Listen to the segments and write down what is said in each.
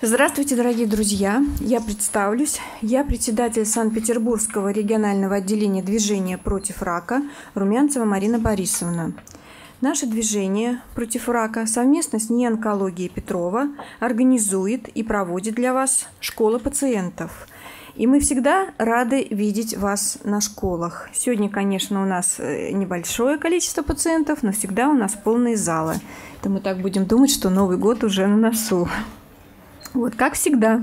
Здравствуйте, дорогие друзья! Я представлюсь. Я председатель Санкт-Петербургского регионального отделения движения против рака Румянцева Марина Борисовна. Наше движение против рака совместно с неонкологией Петрова организует и проводит для вас школа пациентов. И мы всегда рады видеть вас на школах. Сегодня, конечно, у нас э, небольшое количество пациентов, но всегда у нас полные залы. Это мы так будем думать, что Новый год уже на носу. Вот, как всегда,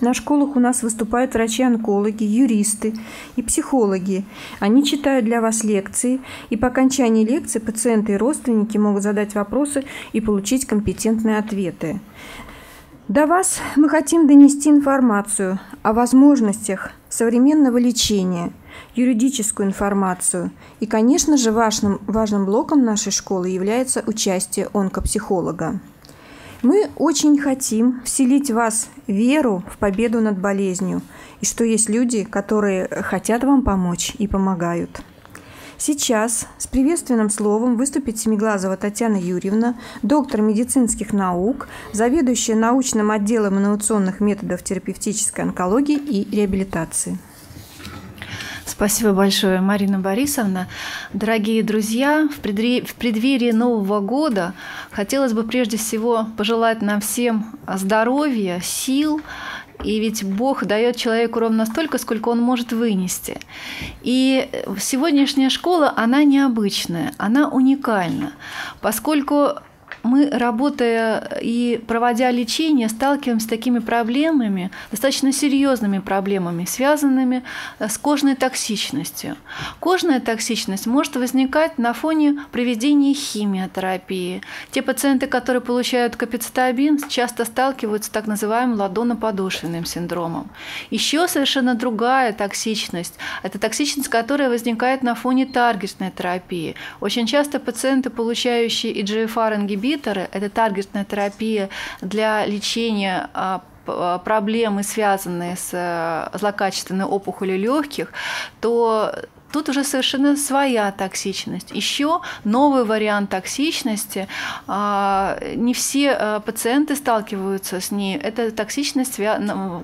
на школах у нас выступают врачи-онкологи, юристы и психологи. Они читают для вас лекции, и по окончании лекции пациенты и родственники могут задать вопросы и получить компетентные ответы. До вас мы хотим донести информацию о возможностях современного лечения, юридическую информацию. И, конечно же, важным, важным блоком нашей школы является участие онкопсихолога. Мы очень хотим вселить в вас веру в победу над болезнью, и что есть люди, которые хотят вам помочь и помогают. Сейчас с приветственным словом выступит Семиглазова Татьяна Юрьевна, доктор медицинских наук, заведующая научным отделом инновационных методов терапевтической онкологии и реабилитации. Спасибо большое, Марина Борисовна. Дорогие друзья, в, преддверии, в преддверии Нового года хотелось бы прежде всего пожелать нам всем здоровья, сил. И ведь Бог дает человеку ровно столько, сколько он может вынести. И сегодняшняя школа, она необычная, она уникальна, поскольку мы, работая и проводя лечение, сталкиваемся с такими проблемами, достаточно серьезными проблемами, связанными э, с кожной токсичностью. Кожная токсичность может возникать на фоне проведения химиотерапии. Те пациенты, которые получают капицитабин, часто сталкиваются с так называемым ладоноподушенным синдромом. Еще совершенно другая токсичность – это токсичность, которая возникает на фоне таргетной терапии. Очень часто пациенты, получающие EGFR-ингибитор, ингибиторы – это таргетная терапия для лечения а, а, проблемы, связанные с э, злокачественной опухолью легких, то тут уже совершенно своя токсичность. Еще новый вариант токсичности. А, не все э, пациенты сталкиваются с ней. Это токсичность,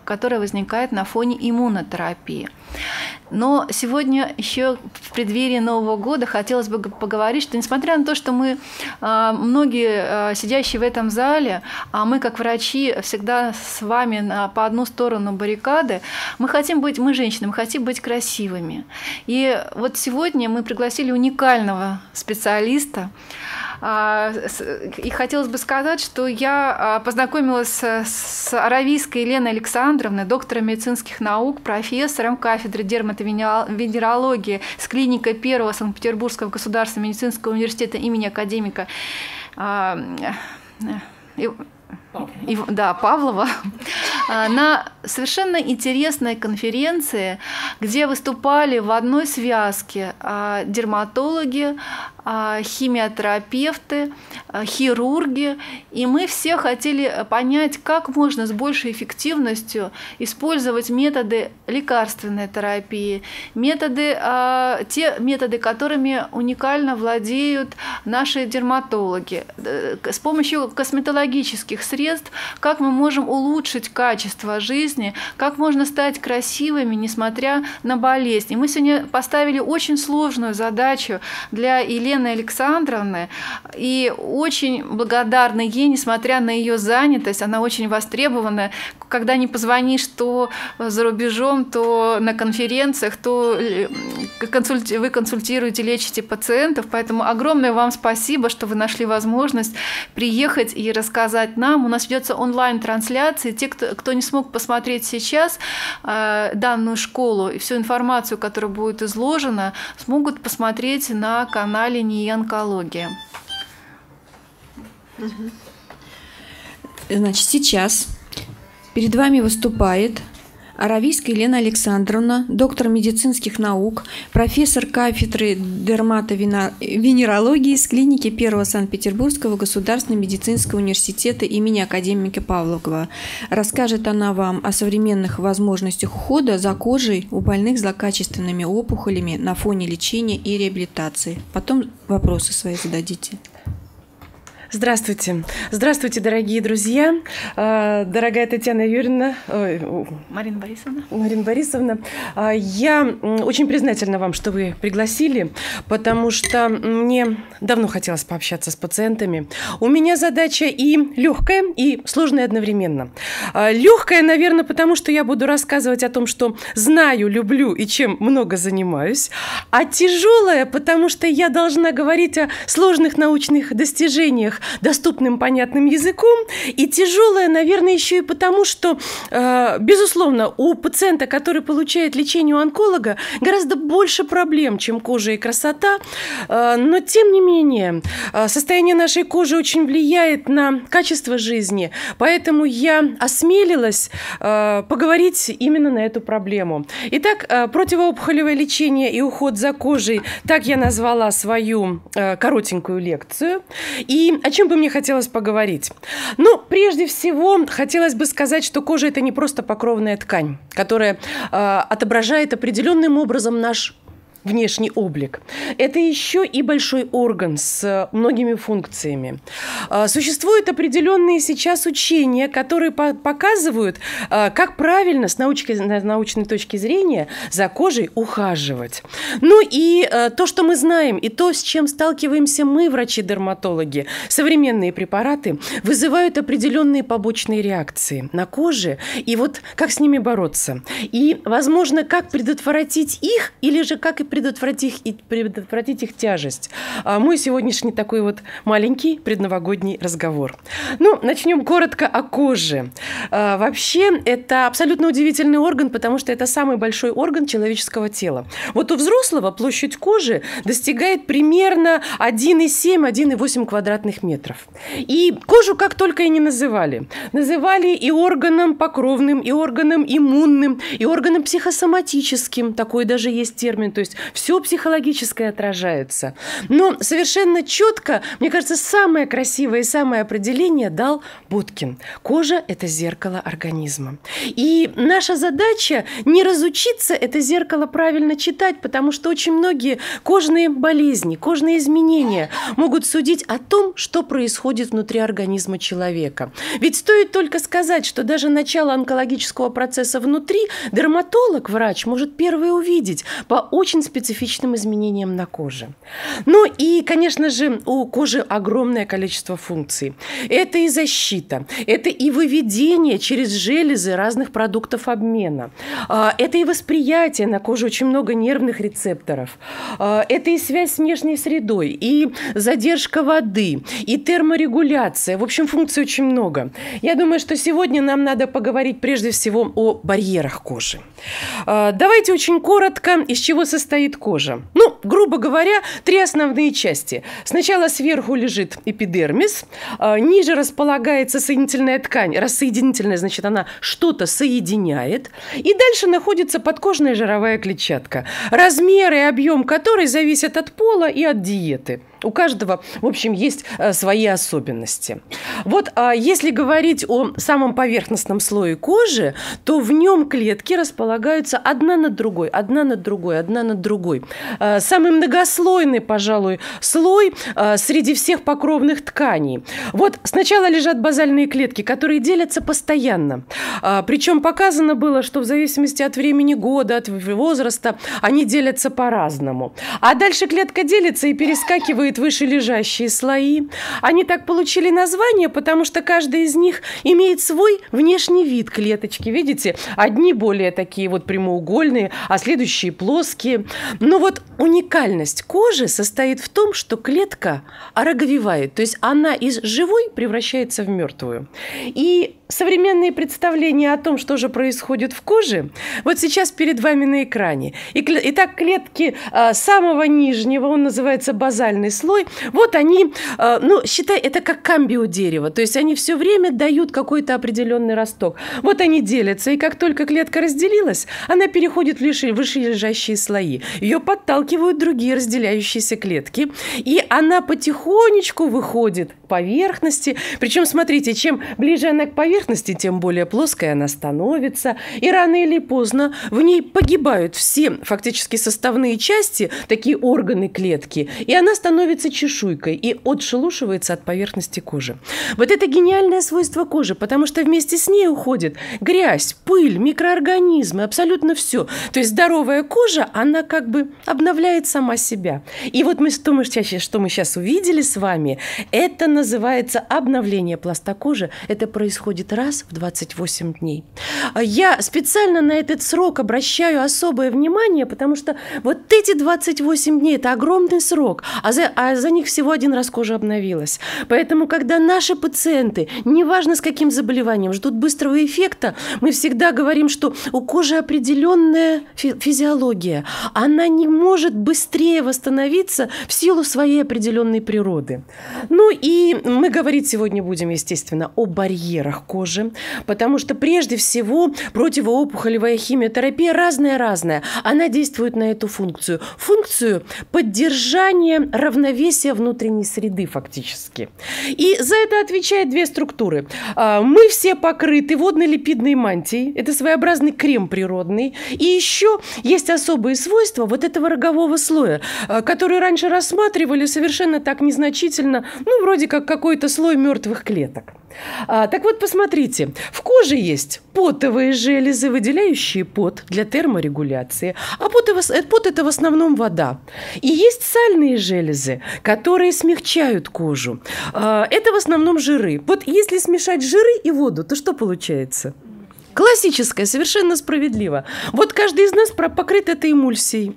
которая возникает на фоне иммунотерапии. Но сегодня еще в преддверии Нового года хотелось бы поговорить, что несмотря на то, что мы а, многие а, сидящие в этом зале, а мы как врачи всегда с вами по одну сторону баррикады, мы хотим быть, мы женщины, мы хотим быть красивыми. И вот сегодня мы пригласили уникального специалиста, а, и хотелось бы сказать, что я а, познакомилась с аравийской Еленой Александровной, доктором медицинских наук, профессором кафедры дерматовенерологии с клиникой первого Санкт-Петербургского государственного медицинского университета имени академика а, и, да, Павлова, а, на совершенно интересной конференции, где выступали в одной связке а, дерматологи, а, химиотерапевты, хирурги, и мы все хотели понять, как можно с большей эффективностью использовать методы лекарственной терапии, методы, те методы, которыми уникально владеют наши дерматологи. Э, с помощью косметологических средств средств, как мы можем улучшить качество жизни, как можно стать красивыми, несмотря на болезнь. И мы сегодня поставили очень сложную задачу для Елены Александровны, и очень благодарна ей, несмотря на ее занятость, она очень востребована. Когда не позвонишь, то за рубежом, то на конференциях, то э, вы консультируете, лечите пациентов, поэтому огромное вам спасибо, что вы нашли возможность приехать и рассказать нам нас ведется онлайн-трансляция. Те, кто, кто не смог посмотреть сейчас э, данную школу и всю информацию, которая будет изложена, смогут посмотреть на канале НИИ онкология. Значит, сейчас перед вами выступает Аравийская Елена Александровна, доктор медицинских наук, профессор кафедры дерматовенерологии с клиники Первого Санкт-Петербургского государственного медицинского университета имени академика Павлова. Расскажет она вам о современных возможностях ухода за кожей у больных злокачественными опухолями на фоне лечения и реабилитации. Потом вопросы свои зададите. Здравствуйте. Здравствуйте, дорогие друзья. А, дорогая Татьяна Юрьевна. Марина Борисовна. Марина Борисовна. А, я очень признательна вам, что вы пригласили, потому что мне давно хотелось пообщаться с пациентами. У меня задача и легкая, и сложная одновременно. А, легкая, наверное, потому что я буду рассказывать о том, что знаю, люблю и чем много занимаюсь. А тяжелая, потому что я должна говорить о сложных научных достижениях, доступным, понятным языком, и тяжелое, наверное, еще и потому, что, э, безусловно, у пациента, который получает лечение у онколога, гораздо больше проблем, чем кожа и красота, э, но, тем не менее, э, состояние нашей кожи очень влияет на качество жизни, поэтому я осмелилась поговорить именно на эту проблему. Итак, противоопухолевое лечение и уход за кожей, так я назвала свою коротенькую лекцию. И о чем бы мне хотелось поговорить? Ну, прежде всего, хотелось бы сказать, что кожа – это не просто покровная ткань, которая э, отображает определенным образом наш внешний облик. Это еще и большой орган с э, многими функциями. А, существуют определенные сейчас учения, которые показывают, а, как правильно с научки, научной точки зрения за кожей ухаживать. Ну и э, то, что мы знаем, и то, с чем сталкиваемся мы, врачи-дерматологи, современные препараты вызывают определенные побочные реакции на коже, и вот как с ними бороться. И, возможно, как предотвратить их, или же как и предотвратить, и предотвратить их тяжесть. А мой сегодняшний такой вот маленький предновогодний разговор. Ну, начнем коротко о коже. А, вообще, это абсолютно удивительный орган, потому что это самый большой орган человеческого тела. Вот у взрослого площадь кожи достигает примерно 1,7-1,8 квадратных метров. И кожу как только и не называли. Называли и органом покровным, и органом иммунным, и органом психосоматическим. Такой даже есть термин. То есть все психологическое отражается. Но совершенно четко, мне кажется, самое красивое и самое определение дал Буткин. Кожа – это зеркало организма. И наша задача не разучиться это зеркало правильно читать, потому что очень многие кожные болезни, кожные изменения могут судить о том, что происходит внутри организма человека. Ведь стоит только сказать, что даже начало онкологического процесса внутри дерматолог, врач, может первый увидеть по очень специфичным изменениям на коже. Ну и, конечно же, у кожи огромное количество функций. Это и защита, это и выведение через железы разных продуктов обмена, а, это и восприятие на коже очень много нервных рецепторов, а, это и связь с внешней средой, и задержка воды, и терморегуляция. В общем, функций очень много. Я думаю, что сегодня нам надо поговорить прежде всего о барьерах кожи. А, давайте очень коротко, из чего состоит состоит кожа. Ну, грубо говоря, три основные части. Сначала сверху лежит эпидермис, а, ниже располагается соединительная ткань. Рассоединительная, значит, она что-то соединяет. И дальше находится подкожная жировая клетчатка, размеры и объем которой зависят от пола и от диеты. У каждого, в общем, есть э, свои особенности. Вот а, если говорить о самом поверхностном слое кожи, то в нем клетки располагаются одна над другой, одна над другой, одна над другой. Э, самый многослойный, пожалуй, слой э, среди всех покровных тканей. Вот сначала лежат базальные клетки, которые делятся постоянно. Причем показано было, что в зависимости от времени года, от возраста, они делятся по-разному. А дальше клетка делится и перескакивает исследует вышележащие слои. Они так получили название, потому что каждый из них имеет свой внешний вид клеточки. Видите, одни более такие вот прямоугольные, а следующие плоские. Но вот уникальность кожи состоит в том, что клетка ороговевает, то есть она из живой превращается в мертвую. И современные представления о том, что же происходит в коже, вот сейчас перед вами на экране. Итак, клетки а, самого нижнего, он называется базальный слой, вот они, а, ну, считай, это как камбио дерева, то есть они все время дают какой-то определенный росток. Вот они делятся, и как только клетка разделилась, она переходит в вышележащие слои. Ее подталкивают другие разделяющиеся клетки, и она потихонечку выходит к поверхности. Причем, смотрите, чем ближе она к поверхности, поверхности тем более плоская она становится, и рано или поздно в ней погибают все фактически составные части, такие органы клетки, и она становится чешуйкой и отшелушивается от поверхности кожи. Вот это гениальное свойство кожи, потому что вместе с ней уходит грязь, пыль, микроорганизмы, абсолютно все. То есть здоровая кожа, она как бы обновляет сама себя. И вот мы что мы, что мы сейчас увидели с вами, это называется обновление пласта кожи. Это происходит раз в 28 дней. А я специально на этот срок обращаю особое внимание, потому что вот эти 28 дней – это огромный срок, а за, а за них всего один раз кожа обновилась. Поэтому, когда наши пациенты, неважно с каким заболеванием, ждут быстрого эффекта, мы всегда говорим, что у кожи определенная физиология. Она не может быстрее восстановиться в силу своей определенной природы. Ну и мы говорить сегодня будем, естественно, о барьерах кожи кожи, потому что прежде всего противоопухолевая химиотерапия разная-разная. Она действует на эту функцию. Функцию поддержания равновесия внутренней среды фактически. И за это отвечает две структуры. А, Мы все покрыты водно-липидной мантией. Это своеобразный крем природный. И еще есть особые свойства вот этого рогового слоя, а, который раньше рассматривали совершенно так незначительно, ну, вроде как какой-то слой мертвых клеток. А, так вот, посмотрите, смотрите, в коже есть потовые железы, выделяющие пот для терморегуляции. А пот, э, пот – это в основном вода. И есть сальные железы, которые смягчают кожу. А, это в основном жиры. Вот если смешать жиры и воду, то что получается? Классическое, совершенно справедливо. Вот каждый из нас покрыт этой эмульсией.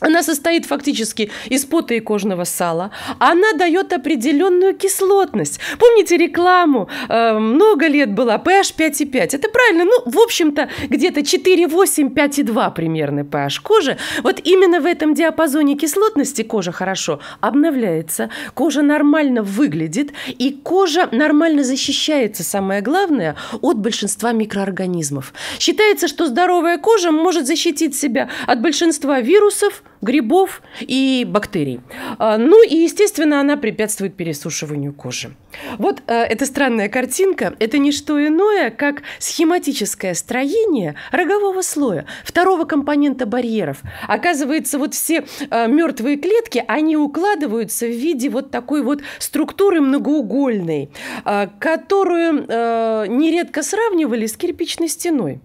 Она состоит фактически из пота и кожного сала. Она дает определенную кислотность. Помните рекламу? Э, много лет была pH 5,5. Это правильно. Ну, в общем-то, где-то 4,8, 5,2 примерно pH кожи. Вот именно в этом диапазоне кислотности кожа хорошо обновляется, кожа нормально выглядит, и кожа нормально защищается, самое главное, от большинства микроорганизмов. Считается, что здоровая кожа может защитить себя от большинства вирусов, грибов и бактерий. А, ну и, естественно, она препятствует пересушиванию кожи. Вот э, эта странная картинка – это не что иное, как схематическое строение рогового слоя, второго компонента барьеров. Оказывается, вот все э, мертвые клетки, они укладываются в виде вот такой вот структуры многоугольной, э, которую э, нередко сравнивали с кирпичной стеной.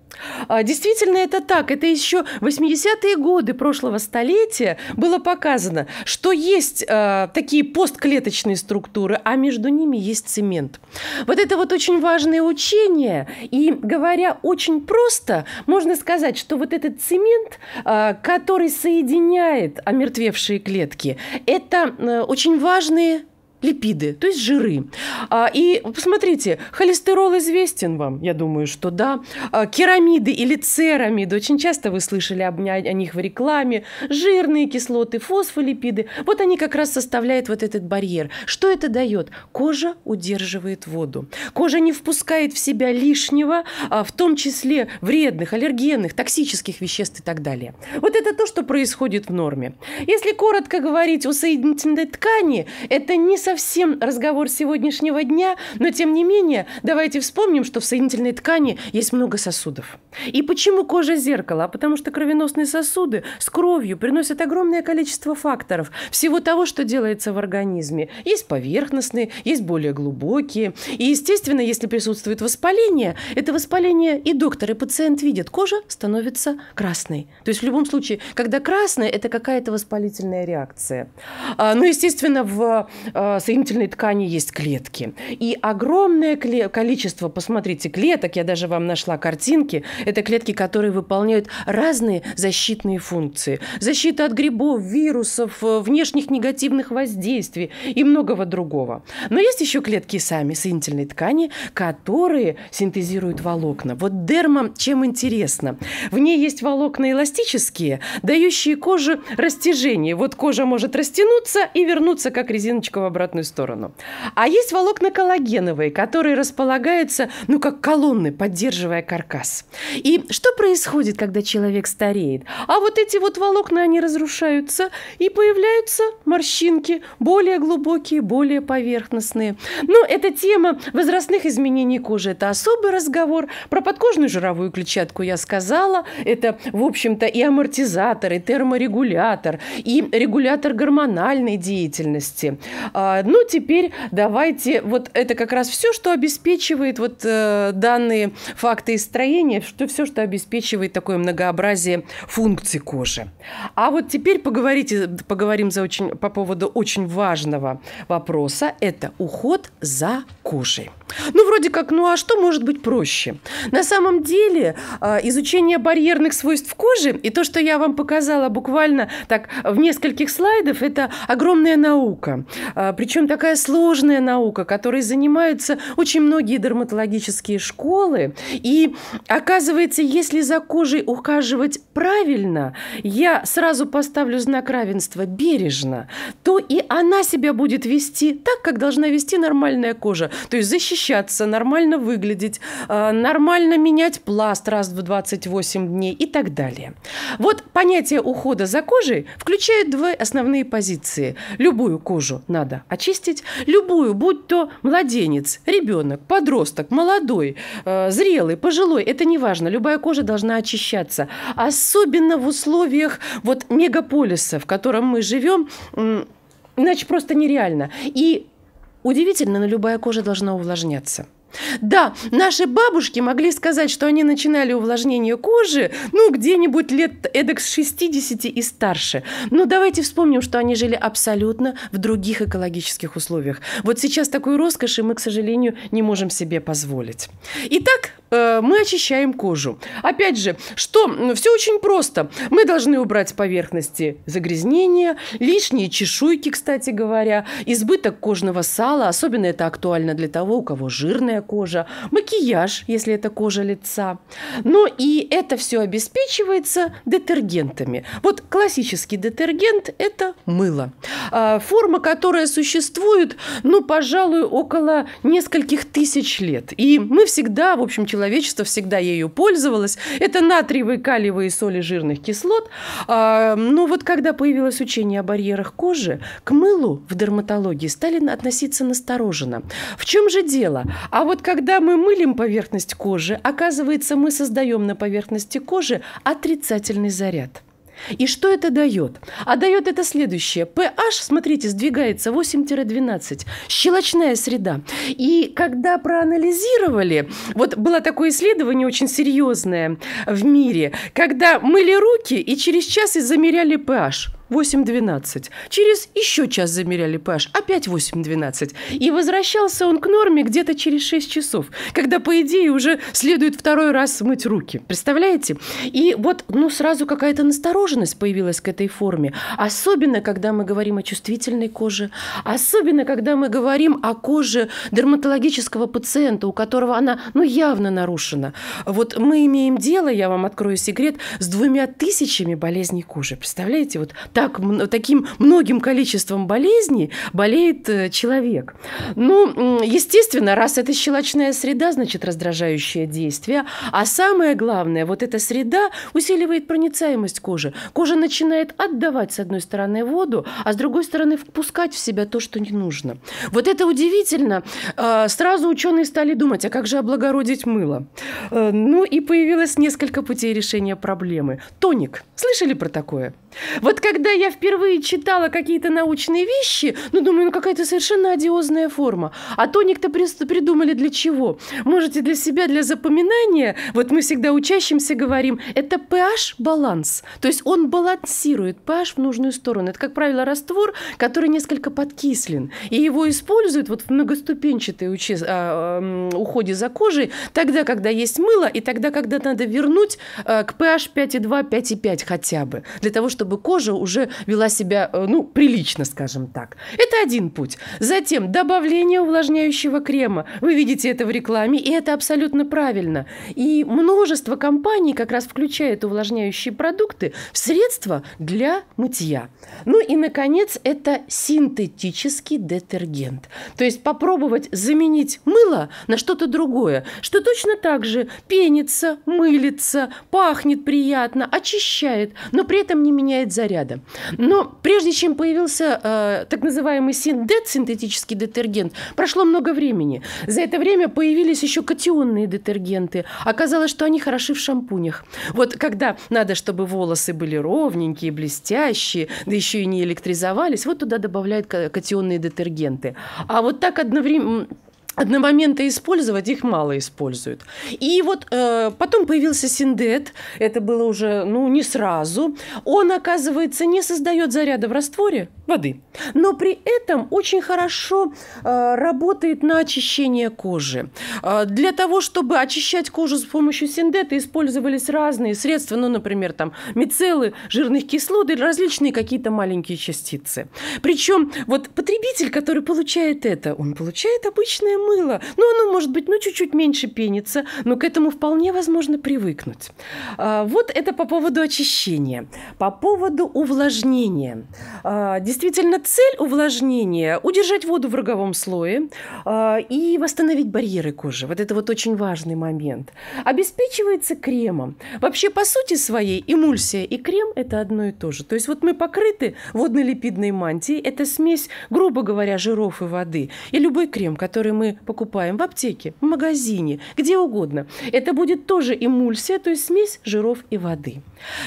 А, действительно, это так. Это еще 80-е годы прошлого столетия было показано, что есть э, такие постклеточные структуры, а между ними есть цемент. Вот это вот очень важное учение. И говоря очень просто, можно сказать, что вот этот цемент, э, который соединяет омертвевшие клетки, это э, очень важные липиды, то есть жиры. А, и посмотрите, холестерол известен вам, я думаю, что да. А, керамиды или церамиды, очень часто вы слышали об, о них в рекламе. Жирные кислоты, фосфолипиды. Вот они как раз составляют вот этот барьер. Что это дает? Кожа удерживает воду. Кожа не впускает в себя лишнего, а, в том числе вредных, аллергенных, токсических веществ и так далее. Вот это то, что происходит в норме. Если коротко говорить о соединительной ткани, это не совсем совсем разговор сегодняшнего дня, но тем не менее, давайте вспомним, что в соединительной ткани есть много сосудов. И почему кожа зеркала? А потому что кровеносные сосуды с кровью приносят огромное количество факторов всего того, что делается в организме. Есть поверхностные, есть более глубокие. И, естественно, если присутствует воспаление, это воспаление и доктор, и пациент видят. Кожа становится красной. То есть в любом случае, когда красная, это какая-то воспалительная реакция. А, ну, естественно, в а, соединительной ткани есть клетки. И огромное количество, посмотрите, клеток, я даже вам нашла картинки, это клетки, которые выполняют разные защитные функции. Защита от грибов, вирусов, э, внешних негативных воздействий и многого другого. Но есть еще клетки сами, соединительной ткани, которые синтезируют волокна. Вот дерма чем интересно? В ней есть волокна эластические, дающие коже растяжение. Вот кожа может растянуться и вернуться как резиночка в образовании обратную сторону. А есть волокна коллагеновые, которые располагаются, ну, как колонны, поддерживая каркас. И что происходит, когда человек стареет? А вот эти вот волокна, они разрушаются, и появляются морщинки, более глубокие, более поверхностные. Ну, эта тема возрастных изменений кожи – это особый разговор. Про подкожную жировую клетчатку я сказала. Это, в общем-то, и амортизатор, и терморегулятор, и регулятор гормональной деятельности, а, ну, теперь давайте, вот это как раз все, что обеспечивает вот э, данные факты и строения, что все, что обеспечивает такое многообразие функций кожи. А вот теперь поговорите, поговорим за очень, по поводу очень важного вопроса, это уход за кожей. Ну, вроде как, ну а что может быть проще? На самом деле, а, изучение барьерных свойств кожи и то, что я вам показала буквально так в нескольких слайдах, это огромная наука. А, Причем такая сложная наука, которой занимаются очень многие дерматологические школы. И оказывается, если за кожей ухаживать правильно, я сразу поставлю знак равенства бережно, то и она себя будет вести так, как должна вести нормальная кожа. То есть защищать очищаться, нормально выглядеть, э, нормально менять пласт раз в 28 дней и так далее. Вот понятие ухода за кожей включает две основные позиции. Любую кожу надо очистить, любую, будь то младенец, ребенок, подросток, молодой, э, зрелый, пожилой, это не важно, любая кожа должна очищаться. Особенно в условиях вот мегаполиса, в котором мы живем, Иначе просто нереально. И Удивительно, но любая кожа должна увлажняться. Да, наши бабушки могли сказать, что они начинали увлажнение кожи, ну, где-нибудь лет эдак с 60 и старше. Но давайте вспомним, что они жили абсолютно в других экологических условиях. Вот сейчас такой роскоши мы, к сожалению, не можем себе позволить. Итак, Э, мы очищаем кожу. Опять же, что? Все очень просто. Мы должны убрать с поверхности загрязнения, лишние чешуйки, кстати говоря, избыток кожного сала, особенно это актуально для того, у кого жирная кожа, макияж, если это кожа лица. Но ну и это все обеспечивается детергентами. Вот классический детергент – это мыло. А, форма, которая существует, ну, пожалуй, около нескольких тысяч лет. И мы всегда, в общем, человек человечество всегда ею пользовалось. Это натриевые, калиевые соли жирных кислот. А, но ну, вот когда появилось учение о барьерах кожи, к мылу в дерматологии стали относиться настороженно. В чем же дело? А вот когда мы мылим поверхность кожи, оказывается, мы создаем на поверхности кожи отрицательный заряд. И что это дает? А дает это следующее. PH, смотрите, сдвигается 8-12. Щелочная среда. И когда проанализировали, вот было такое исследование очень серьезное в мире, когда мыли руки и через час и замеряли PH. 8.12. Через еще час замеряли pH, опять 8.12. И возвращался он к норме где-то через 6 часов, когда, по идее, уже следует второй раз смыть руки. Представляете? И вот, ну, сразу какая-то настороженность появилась к этой форме. Особенно, когда мы говорим о чувствительной коже. Особенно, когда мы говорим о коже дерматологического пациента, у которого она, ну, явно нарушена. Вот мы имеем дело, я вам открою секрет, с двумя тысячами болезней кожи. Представляете? Вот так, таким многим количеством болезней болеет э, человек. Ну, естественно, раз это щелочная среда, значит, раздражающее действие. А самое главное, вот эта среда усиливает проницаемость кожи. Кожа начинает отдавать, с одной стороны, воду, а с другой стороны, впускать в себя то, что не нужно. Вот это удивительно. А, сразу ученые стали думать, а как же облагородить мыло? Э, ну и появилось несколько путей решения проблемы. Тоник. Слышали про такое? Вот когда когда я впервые читала какие-то научные вещи, ну, думаю, ну, какая-то совершенно одиозная форма. А тоник-то придумали для чего? Можете для себя, для запоминания, вот мы всегда учащимся говорим, это pH-баланс. То есть он балансирует pH в нужную сторону. Это, как правило, раствор, который несколько подкислен. И его используют вот в многоступенчатой уче... А, уходе за кожей, тогда, когда есть мыло, и тогда, когда надо вернуть э, к pH 5,2, 5,5 хотя бы, для того, чтобы кожа уже уже вела себя, э, ну, прилично, скажем так. Это один путь. Затем добавление увлажняющего крема. Вы видите это в рекламе, и это абсолютно правильно. И множество компаний как раз включает увлажняющие продукты в средства для мытья. Ну и, наконец, это синтетический детергент. То есть попробовать заменить мыло на что-то другое, что точно так же пенится, мылится, пахнет приятно, очищает, но при этом не меняет заряда. Но прежде чем появился э, так называемый синдет, синтетический детергент, прошло много времени. За это время появились еще катионные детергенты. Оказалось, что они хороши в шампунях. Вот когда надо, чтобы волосы были ровненькие, блестящие, да еще и не электризовались, вот туда добавляют катионные детергенты. А вот так одновременно одномомента использовать, их мало используют. И вот э, потом появился синдет, это было уже, ну, не сразу. Он, оказывается, не создает заряда в растворе воды, но при этом очень хорошо э, работает на очищение кожи. Э, для того, чтобы очищать кожу с помощью синдета, использовались разные средства, ну, например, там, мицеллы, жирных кислот и различные какие-то маленькие частицы. Причем вот потребитель, который получает это, он получает обычное мыло. Ну, оно может быть, ну, чуть-чуть меньше пенится, но к этому вполне возможно привыкнуть. А, вот это по поводу очищения. По поводу увлажнения. А, действительно, цель увлажнения – удержать воду в роговом слое а, и восстановить барьеры кожи. Вот это вот очень важный момент. Обеспечивается кремом. Вообще, по сути своей, эмульсия и крем – это одно и то же. То есть вот мы покрыты водно-липидной мантией. Это смесь, грубо говоря, жиров и воды. И любой крем, который мы покупаем в аптеке, в магазине, где угодно. Это будет тоже эмульсия, то есть смесь жиров и воды.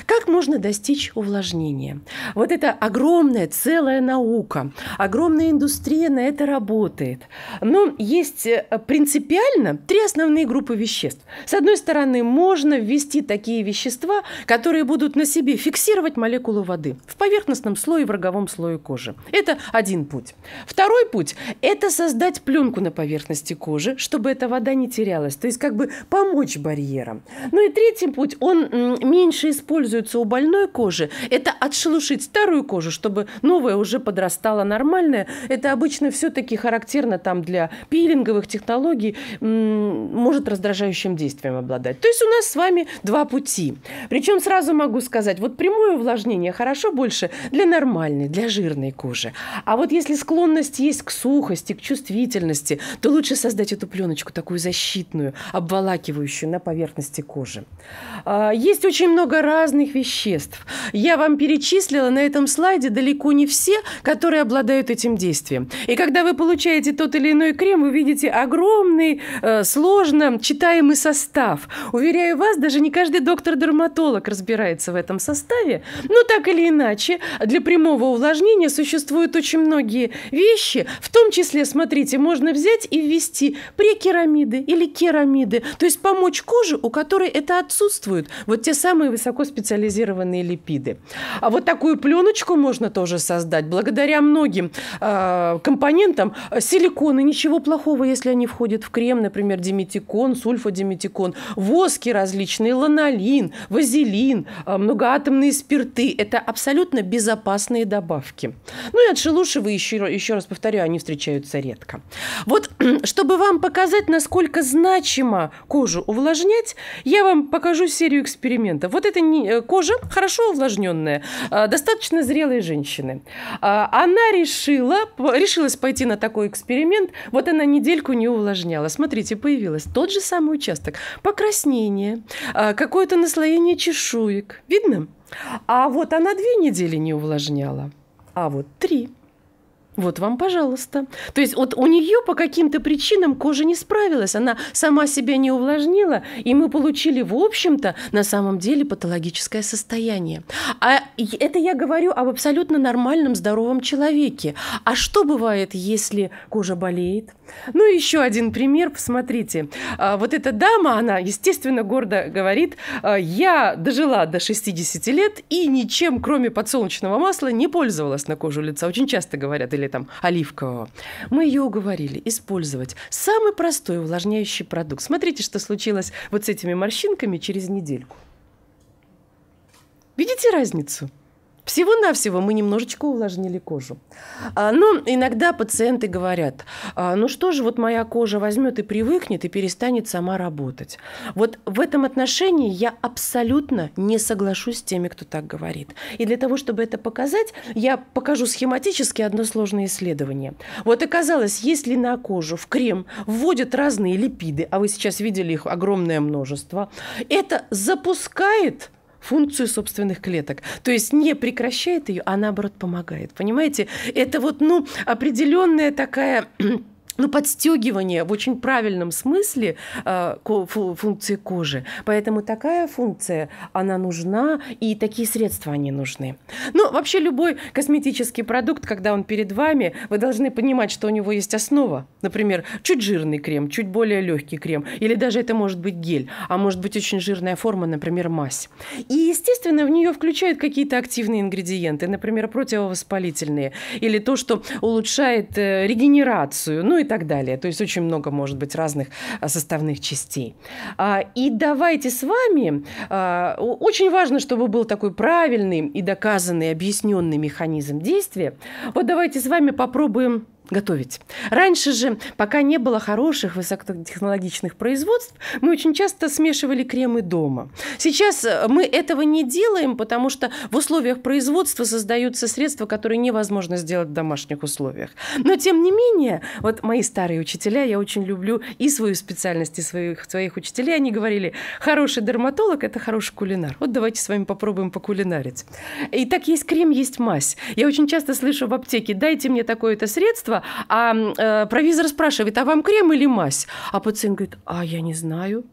Как можно достичь увлажнения? Вот это огромная целая наука, огромная индустрия на это работает. Но есть э, принципиально три основные группы веществ. С одной стороны, можно ввести такие вещества, которые будут на себе фиксировать молекулу воды в поверхностном слое и в роговом слое кожи. Это один путь. Второй путь – это создать пленку на поверхности поверхности кожи, чтобы эта вода не терялась. То есть как бы помочь барьерам. Ну и третий путь, он меньше используется у больной кожи. Это отшелушить старую кожу, чтобы новая уже подрастала нормальная. Это обычно все-таки характерно там для пилинговых технологий, может раздражающим действием обладать. То есть у нас с вами два пути. Причем сразу могу сказать, вот прямое увлажнение хорошо больше для нормальной, для жирной кожи. А вот если склонность есть к сухости, к чувствительности, то то лучше создать эту пленочку, такую защитную, обволакивающую на поверхности кожи. А, есть очень много разных веществ. Я вам перечислила на этом слайде далеко не все, которые обладают этим действием. И когда вы получаете тот или иной крем, вы видите огромный, э, сложно читаемый состав. Уверяю вас, даже не каждый доктор-дерматолог разбирается в этом составе. Но так или иначе, для прямого увлажнения существуют очень многие вещи, в том числе, смотрите, можно взять и и ввести прекерамиды или керамиды, то есть помочь коже, у которой это отсутствует, вот те самые высокоспециализированные липиды. А вот такую пленочку можно тоже создать благодаря многим э, компонентам. Силиконы, ничего плохого, если они входят в крем, например, диметикон, сульфодиметикон, воски различные, ланолин, вазелин, э, многоатомные спирты. Это абсолютно безопасные добавки. Ну и отшелушивые, еще, еще раз повторяю, они встречаются редко. Вот Чтобы вам показать, насколько значимо кожу увлажнять, я вам покажу серию экспериментов. Вот эта э, кожа, хорошо увлажненная, а, достаточно зрелой женщины. А, она решила, решилась пойти на такой эксперимент. Вот она недельку не увлажняла. Смотрите, появилось тот же самый участок. Покраснение, а, какое-то наслоение чешуек. Видно? А вот она две недели не увлажняла, а вот три. Вот вам, пожалуйста. То есть вот у нее по каким-то причинам кожа не справилась, она сама себя не увлажнила, и мы получили, в общем-то, на самом деле патологическое состояние. А это я говорю об абсолютно нормальном, здоровом человеке. А что бывает, если кожа болеет? Ну, еще один пример, посмотрите. А, вот эта дама, она, естественно, гордо говорит, «А, я дожила до 60 лет и ничем, кроме подсолнечного масла, не пользовалась на кожу лица. Очень часто говорят, или или там оливкового. Мы ее уговорили использовать самый простой увлажняющий продукт. Смотрите, что случилось вот с этими морщинками через недельку. Видите разницу? Всего-навсего мы немножечко увлажнили кожу. А, но ну, иногда пациенты говорят, а, ну что же, вот моя кожа возьмет и привыкнет, и перестанет сама работать. Вот в этом отношении я абсолютно не соглашусь с теми, кто так говорит. И для того, чтобы это показать, я покажу схематически одно сложное исследование. Вот оказалось, если на кожу в крем вводят разные липиды, а вы сейчас видели их огромное множество, это запускает функцию собственных клеток. То есть не прекращает ее, а наоборот помогает. Понимаете? Это вот, ну, определенная такая ну, подстегивание в очень правильном смысле э, функции кожи. Поэтому такая функция, она нужна, и такие средства, они нужны. Ну, вообще любой косметический продукт, когда он перед вами, вы должны понимать, что у него есть основа. Например, чуть жирный крем, чуть более легкий крем, или даже это может быть гель, а может быть очень жирная форма, например, мазь. И, естественно, в нее включают какие-то активные ингредиенты, например, противовоспалительные, или то, что улучшает э, регенерацию, ну и так далее. То есть очень много может быть разных а, составных частей. А, и давайте с вами... А, очень важно, чтобы был такой правильный и доказанный, объясненный механизм действия. Вот давайте с вами попробуем готовить. Раньше же, пока не было хороших высокотехнологичных производств, мы очень часто смешивали кремы дома. Сейчас э, мы этого не делаем, потому что в условиях производства создаются средства, которые невозможно сделать в домашних условиях. Но тем не менее, вот мои старые учителя, я очень люблю и свою специальность, и своих, своих учителей, они говорили, хороший дерматолог – это хороший кулинар. Вот давайте с вами попробуем покулинарить. И так есть крем, есть мазь. Я очень часто слышу в аптеке, дайте мне такое-то средство, а э, провизор спрашивает, а вам крем или мазь? А пациент говорит, а я не знаю.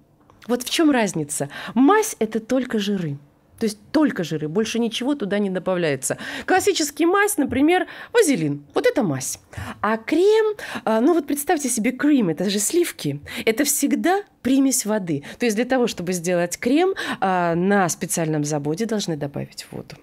Вот в чем разница? Мазь – это только жиры. То есть только жиры, больше ничего туда не добавляется. Классический мазь, например, вазелин. Вот это мазь. А крем, а, ну вот представьте себе крем, это же сливки. Это всегда примесь воды. То есть для того, чтобы сделать крем, а, на специальном заводе должны добавить воду.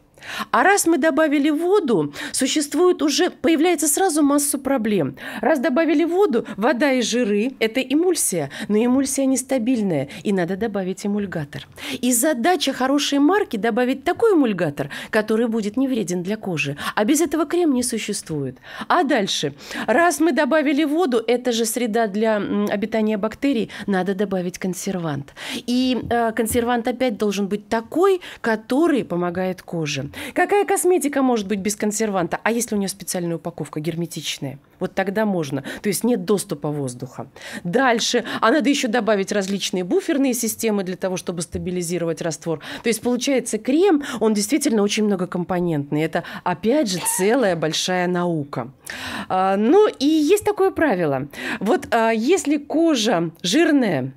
А раз мы добавили воду, существует уже, появляется сразу массу проблем. Раз добавили воду, вода и жиры – это эмульсия, но эмульсия нестабильная, и надо добавить эмульгатор. И задача хорошей марки – добавить такой эмульгатор, который будет не вреден для кожи. А без этого крем не существует. А дальше. Раз мы добавили воду, это же среда для обитания бактерий, надо добавить консервант. И э, консервант опять должен быть такой, который помогает коже. Какая косметика может быть без консерванта? А если у нее специальная упаковка герметичная? Вот тогда можно. То есть нет доступа воздуха. Дальше, а надо еще добавить различные буферные системы для того, чтобы стабилизировать раствор. То есть получается крем, он действительно очень многокомпонентный. Это опять же целая большая наука. А, ну и есть такое правило. Вот а, если кожа жирная,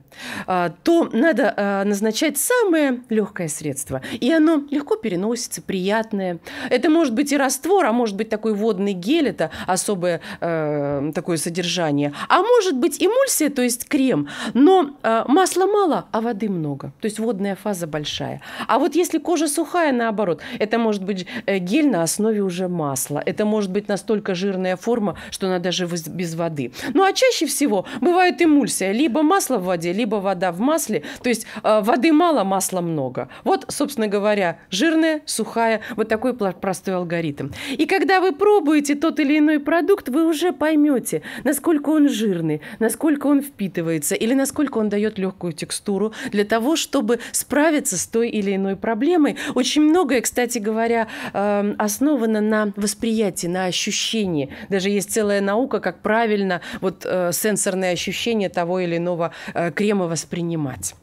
а, то надо а, назначать самое легкое средство. И оно легко переносится, приятное. Это может быть и раствор, а может быть такой водный гель, это особое а, Э, такое содержание. А может быть эмульсия, то есть крем, но э, масла мало, а воды много. То есть водная фаза большая. А вот если кожа сухая, наоборот, это может быть э, гель на основе уже масла. Это может быть настолько жирная форма, что она даже без воды. Ну а чаще всего бывает эмульсия. Либо масло в воде, либо вода в масле. То есть э, воды мало, масла много. Вот, собственно говоря, жирная, сухая. Вот такой простой алгоритм. И когда вы пробуете тот или иной продукт, вы уже уже поймете, насколько он жирный, насколько он впитывается или насколько он дает легкую текстуру для того, чтобы справиться с той или иной проблемой. Очень многое, кстати говоря, эм, основано на восприятии, на ощущении. Даже есть целая наука, как правильно вот э, сенсорные ощущения того или иного э, крема воспринимать.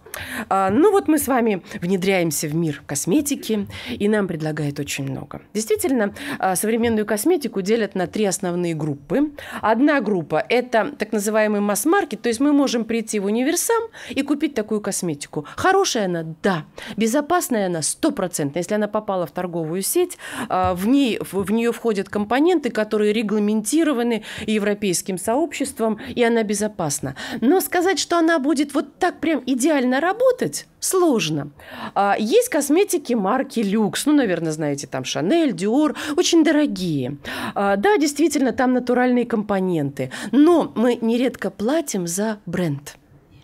А, ну вот мы с вами внедряемся в мир косметики, и нам предлагают очень много. Действительно, а, современную косметику делят на три основные группы. Одна группа – это так называемый масс-маркет, то есть мы можем прийти в универсам и купить такую косметику. Хорошая она – да. Безопасная она – стопроцентно. Если она попала в торговую сеть, а, в, ней, в нее входят компоненты, которые регламентированы европейским сообществом, и она безопасна. Но сказать, что она будет вот так прям идеально работать сложно. А, есть косметики марки люкс, ну, наверное, знаете, там Шанель, Диор, очень дорогие. А, да, действительно, там натуральные компоненты, но мы нередко платим за бренд.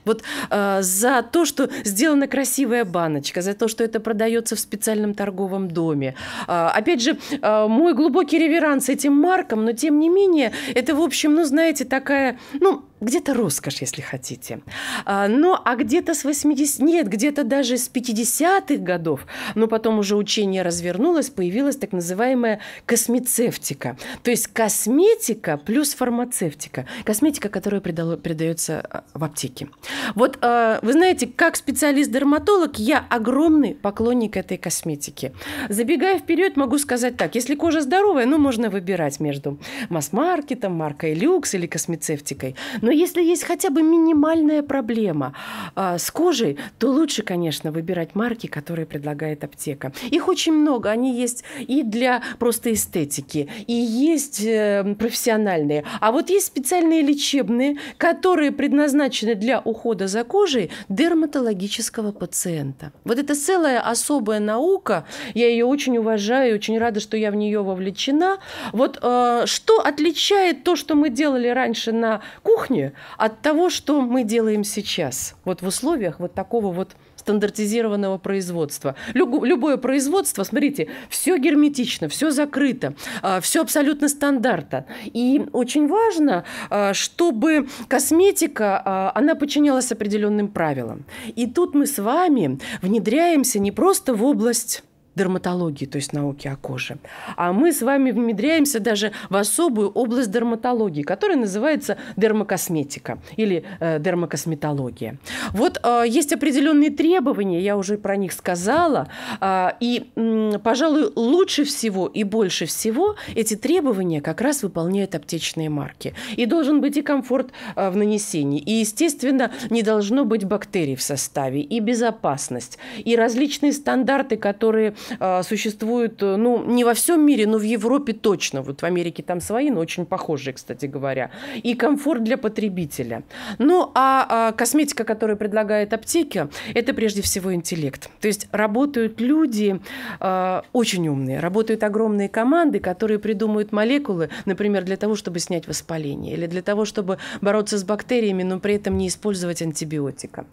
Вот э, за то, что сделана красивая баночка, за то, что это продается в специальном торговом доме. Э, опять же, э, мой глубокий реверанс этим маркам, но тем не менее, это, в общем, ну, знаете, такая, ну, где-то роскошь, если хотите. А, ну, а где-то с 80... Нет, где-то даже с 50-х годов, но потом уже учение развернулось, появилась так называемая космецевтика. То есть косметика плюс фармацевтика. Косметика, которая придало, придается э, в аптеке. Вот э, вы знаете, как специалист-дерматолог, я огромный поклонник этой косметики. Забегая вперед, могу сказать так. Если кожа здоровая, ну, можно выбирать между масс-маркетом, маркой люкс или космецевтикой. Но если есть хотя бы минимальная проблема а, с кожей, то лучше, конечно, выбирать марки, которые предлагает аптека. Их очень много, они есть и для просто эстетики, и есть э, профессиональные. А вот есть специальные лечебные, которые предназначены для ухода за кожей дерматологического пациента. Вот это целая особая наука, я ее очень уважаю, очень рада, что я в нее вовлечена. Вот э, что отличает то, что мы делали раньше на кухне, ощущение от того, что мы делаем сейчас, вот в условиях вот такого вот стандартизированного производства. Любое производство, смотрите, все герметично, все закрыто, а, все абсолютно стандарта, И очень важно, а, чтобы косметика, а, она подчинялась определенным правилам. И тут мы с вами внедряемся не просто в область дерматологии, то есть науки о коже. А мы с вами внедряемся даже в особую область дерматологии, которая называется дермокосметика или э, дермокосметология. Вот э, есть определенные требования, я уже про них сказала, э, и, э, пожалуй, лучше всего и больше всего эти требования как раз выполняют аптечные марки. И должен быть и комфорт э, в нанесении, и, естественно, не должно быть бактерий в составе, и безопасность, и различные стандарты, которые а, существует, э, ну, не во всем мире, но в Европе точно. Вот в Америке там свои, но очень похожие, кстати говоря. И комфорт для потребителя. Ну, а, а косметика, которую предлагает аптеки, это прежде всего интеллект. То есть работают люди а, очень умные, работают огромные команды, которые придумают молекулы, например, для того, чтобы снять воспаление или для того, чтобы бороться с бактериями, но при этом не использовать антибиотика.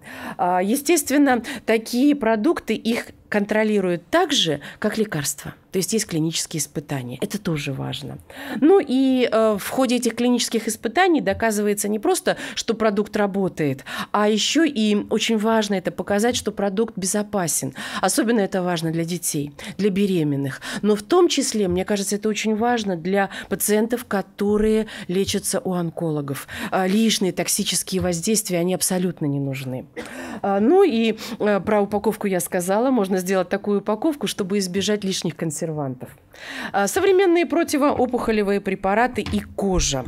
Естественно, такие продукты, их контролируют так же, как лекарства. То есть есть клинические испытания. Это тоже важно. Ну и э, в ходе этих клинических испытаний доказывается не просто, что продукт работает, а еще и очень важно это показать, что продукт безопасен. Особенно это важно для детей, для беременных. Но в том числе, мне кажется, это очень важно для пациентов, которые лечатся у онкологов. Э, лишние токсические воздействия, они абсолютно не нужны. Э, ну и э, про упаковку я сказала. Можно сделать такую упаковку, чтобы избежать лишних консервантов консервантов. А, современные противоопухолевые препараты и кожа.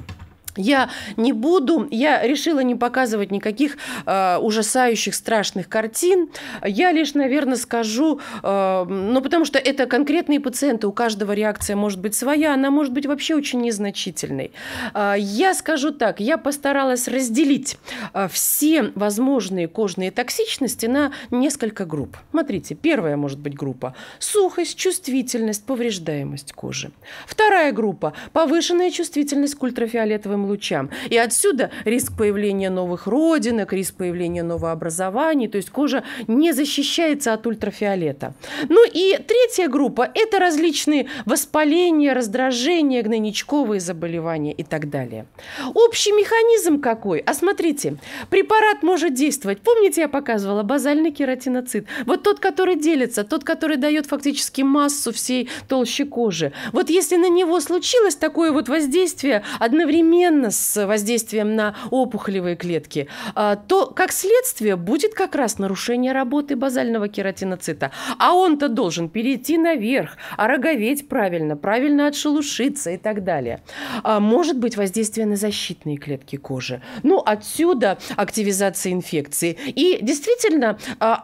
Я не буду, я решила не показывать никаких э, ужасающих, страшных картин. Я лишь, наверное, скажу, э, ну, потому что это конкретные пациенты, у каждого реакция может быть своя, она может быть вообще очень незначительной. Э, я скажу так, я постаралась разделить э, все возможные кожные токсичности на несколько групп. Смотрите, первая может быть группа – сухость, чувствительность, повреждаемость кожи. Вторая группа – повышенная чувствительность к ультрафиолетовым лучам. И отсюда риск появления новых родинок, риск появления новообразований, то есть кожа не защищается от ультрафиолета. Ну и третья группа – это различные воспаления, раздражения, гнойничковые заболевания и так далее. Общий механизм какой? А смотрите, препарат может действовать. Помните, я показывала базальный кератиноцит? Вот тот, который делится, тот, который дает фактически массу всей толщи кожи. Вот если на него случилось такое вот воздействие одновременно одновременно с воздействием на опухолевые клетки, а, то как следствие будет как раз нарушение работы базального кератиноцита. А он-то должен перейти наверх, ороговеть а правильно, правильно отшелушиться и так далее. А, может быть воздействие на защитные клетки кожи. Ну, отсюда активизация инфекции. И действительно,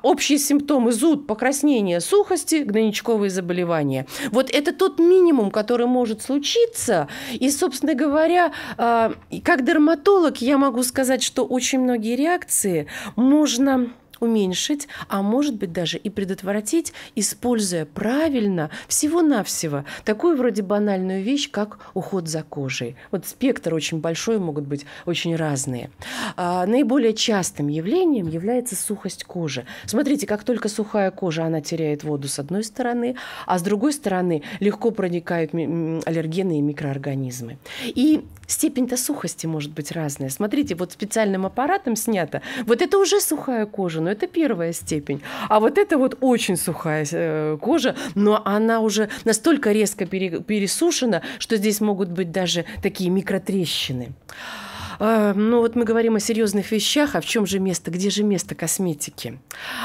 общие симптомы зуд, покраснение, сухости, гнойничковые заболевания. Вот это тот минимум, который может случиться. И, собственно говоря, а, как дерматолог я могу сказать, что очень многие реакции можно уменьшить, а может быть даже и предотвратить, используя правильно всего-навсего такую вроде банальную вещь, как уход за кожей. Вот спектр очень большой, могут быть очень разные. А, наиболее частым явлением является сухость кожи. Смотрите, как только сухая кожа, она теряет воду с одной стороны, а с другой стороны легко проникают аллергены и микроорганизмы. И степень-то сухости может быть разная. Смотрите, вот специальным аппаратом снято. Вот это уже сухая кожа, но это первая степень. А вот это вот очень сухая э, кожа, но она уже настолько резко пересушена, что здесь могут быть даже такие микротрещины. Э, ну вот мы говорим о серьезных вещах, а в чем же место, где же место косметики?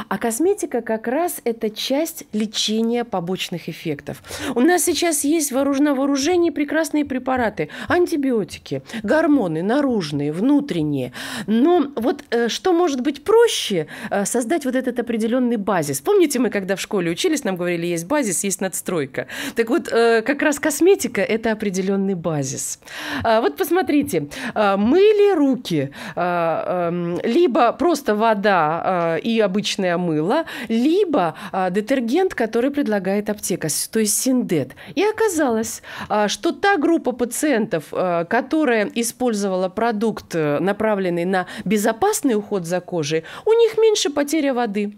А косметика как раз это часть лечения побочных эффектов. У нас сейчас есть вооружено вооружение прекрасные препараты, антибиотики, гормоны наружные, внутренние. Но вот э, что может быть проще э, создать вот этот определенный базис? Помните, мы когда в школе учились, нам говорили, есть базис, есть надстройка. Так вот, как раз косметика – это определенный базис. А вот посмотрите, мы мыли руки, а, эм, либо просто вода а, и обычное мыло, либо а, детергент, который предлагает аптека, то есть синдет. И оказалось, что та группа пациентов, которая использовала продукт, э, направленный на безопасный уход за кожей, у них меньше потеря воды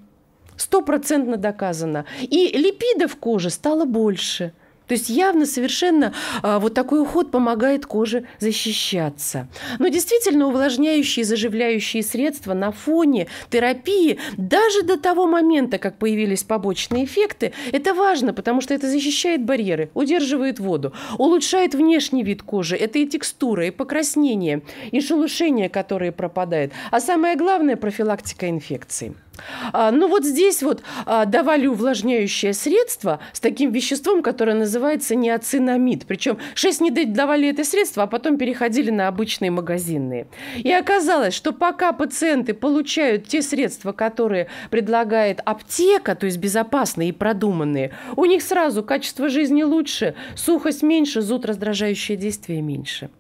стопроцентно доказано. И липидов в коже стало больше. То есть явно совершенно а, вот такой уход помогает коже защищаться. Но действительно увлажняющие и заживляющие средства на фоне терапии даже до того момента, как появились побочные эффекты, это важно, потому что это защищает барьеры, удерживает воду, улучшает внешний вид кожи. Это и текстура, и покраснение, и шелушение, которое пропадает. А самое главное – профилактика инфекций. А, ну вот здесь вот а, давали увлажняющее средство с таким веществом, которое называется неоцинамид. Причем 6 недель давали это средство, а потом переходили на обычные магазинные. И оказалось, что пока пациенты получают те средства, которые предлагает аптека, то есть безопасные и продуманные, у них сразу качество жизни лучше, сухость меньше, зуд раздражающее действие меньше.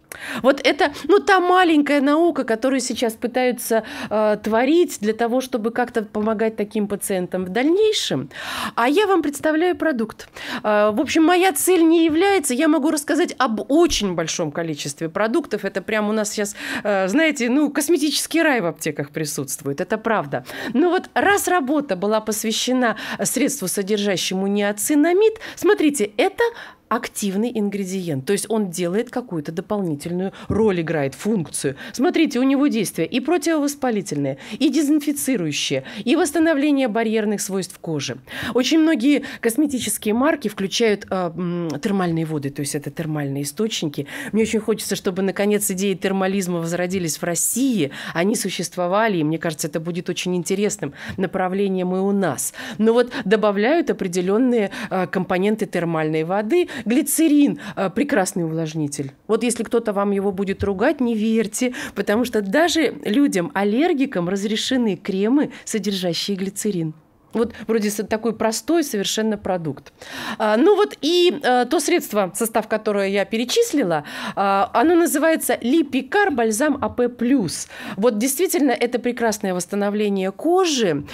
Вот это, ну, та маленькая наука, которую сейчас пытаются э, творить для того, чтобы как-то помогать таким пациентам в дальнейшем. А я вам представляю продукт. Э, в общем, моя цель не является, я могу рассказать об очень большом количестве продуктов. Это прям у нас сейчас, э, знаете, ну, косметический рай в аптеках присутствует, это правда. Но вот раз работа была посвящена средству, содержащему неоцинамид, смотрите, это активный ингредиент. То есть он делает какую-то дополнительную роль, играет функцию. Смотрите, у него действия и противовоспалительные, и дезинфицирующие, и восстановление барьерных свойств кожи. Очень многие косметические марки включают э, термальные воды, то есть это термальные источники. Мне очень хочется, чтобы, наконец, идеи термализма возродились в России. Они существовали, и мне кажется, это будет очень интересным направлением и у нас. Но вот добавляют определенные э, компоненты термальной воды – глицерин а, – прекрасный увлажнитель. Вот если кто-то вам его будет ругать, не верьте, потому что даже людям-аллергикам разрешены кремы, содержащие глицерин. Вот вроде такой простой совершенно продукт. А, ну вот и а, то средство, состав которого я перечислила, а, оно называется Липикар Бальзам АП+. Вот действительно это прекрасное восстановление кожи,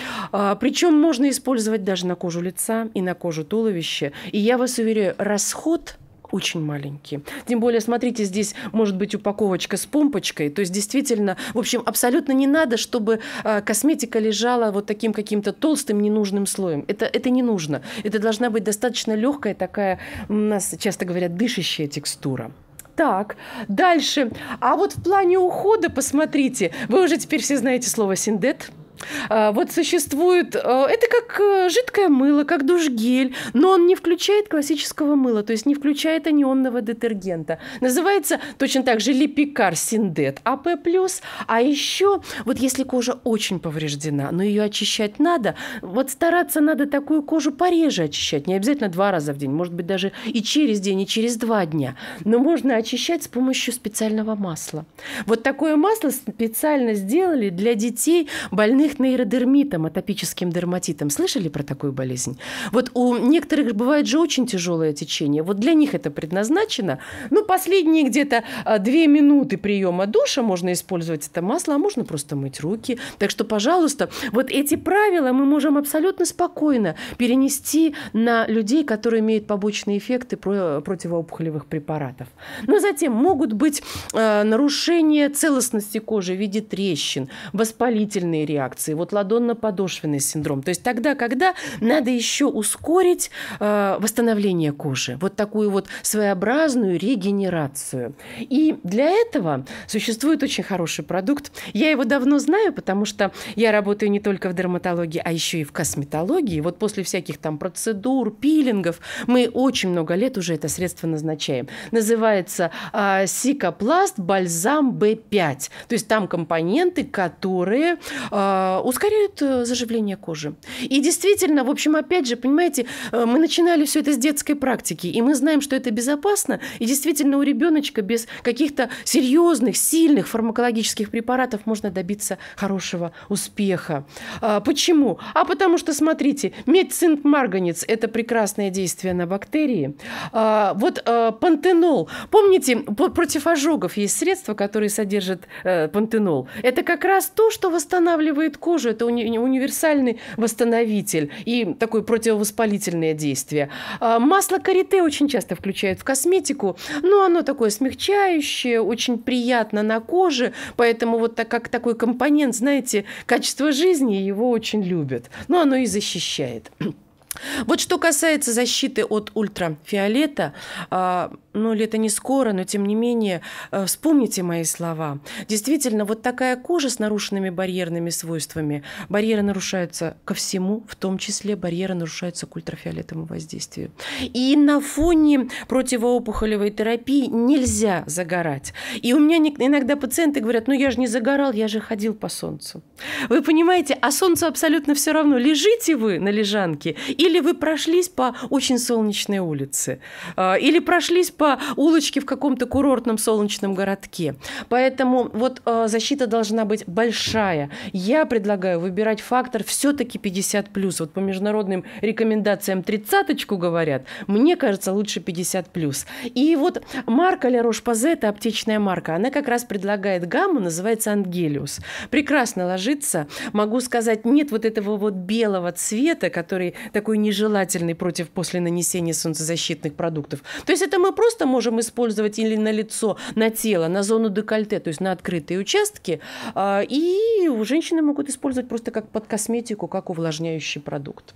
причем можно использовать даже на кожу лица и на кожу туловища. И я вас уверяю, расход – очень маленькие. Тем более, смотрите, здесь может быть упаковочка с помпочкой. То есть, действительно, в общем, абсолютно не надо, чтобы а, косметика лежала вот таким каким-то толстым ненужным слоем. Это, это не нужно. Это должна быть достаточно легкая такая, у нас часто говорят, дышащая текстура. Так, дальше. А вот в плане ухода, посмотрите, вы уже теперь все знаете слово «синдет». А, вот существует... Э, это как э, жидкое мыло, как душ-гель, но он не включает классического мыла, то есть не включает анионного детергента. Называется точно так же липикар синдет АП+. А еще, вот если кожа очень повреждена, но ее очищать надо, вот стараться надо такую кожу пореже очищать. Не обязательно два раза в день, может быть, даже и через день, и через два дня. Но можно очищать с помощью специального масла. Вот такое масло специально сделали для детей больных больных нейродермитом, атопическим дерматитом. Слышали про такую болезнь? Вот у некоторых бывает же очень тяжелое течение. Вот для них это предназначено. Ну, последние где-то а, две минуты приема душа можно использовать это масло, а можно просто мыть руки. Так что, пожалуйста, вот эти правила мы можем абсолютно спокойно перенести на людей, которые имеют побочные эффекты противоопухолевых препаратов. Но затем могут быть а, нарушения целостности кожи в виде трещин, воспалительные реакции, реакции, вот ладонно-подошвенный синдром. То есть тогда, когда надо еще ускорить э, восстановление кожи, вот такую вот своеобразную регенерацию. И для этого существует очень хороший продукт. Я его давно знаю, потому что я работаю не только в дерматологии, а еще и в косметологии. Вот после всяких там процедур, пилингов, мы очень много лет уже это средство назначаем. Называется э, Сикопласт бальзам B5. То есть там компоненты, которые э, а, ускоряют э, заживление кожи. И действительно, в общем, опять же, понимаете, э, мы начинали все это с детской практики, и мы знаем, что это безопасно, и действительно у ребеночка без каких-то серьезных, сильных фармакологических препаратов можно добиться хорошего успеха. А, почему? А потому что, смотрите, медцинт марганец – это прекрасное действие на бактерии. А, вот э, пантенол. Помните, против ожогов есть средства, которые содержат пантенол. Это как раз то, что восстанавливает кожу, это уни универсальный восстановитель и такое противовоспалительное действие. А, масло карите очень часто включают в косметику, но оно такое смягчающее, очень приятно на коже, поэтому вот так как такой компонент, знаете, качество жизни его очень любят. Но оно и защищает. Вот что касается защиты от ультрафиолета, а, ну или это не скоро, но тем не менее, э, вспомните мои слова. Действительно, вот такая кожа с нарушенными барьерными свойствами, барьеры нарушаются ко всему, в том числе барьеры нарушаются к ультрафиолетовому воздействию. И на фоне противоопухолевой терапии нельзя загорать. И у меня иногда пациенты говорят, ну я же не загорал, я же ходил по солнцу. Вы понимаете, а солнцу абсолютно все равно, лежите вы на лежанке или вы прошлись по очень солнечной улице, э, или прошлись по по улочке в каком-то курортном солнечном городке. Поэтому вот э, защита должна быть большая. Я предлагаю выбирать фактор все-таки 50 плюс. Вот по международным рекомендациям тридцаточку говорят. Мне кажется, лучше 50 плюс. И вот марка Ля Пазе, это аптечная марка, она как раз предлагает гамму, называется Ангелиус. Прекрасно ложится. Могу сказать, нет вот этого вот белого цвета, который такой нежелательный против после нанесения солнцезащитных продуктов. То есть это мы просто просто можем использовать или на лицо, на тело, на зону декольте, то есть на открытые участки. А, и женщины могут использовать просто как под косметику, как увлажняющий продукт.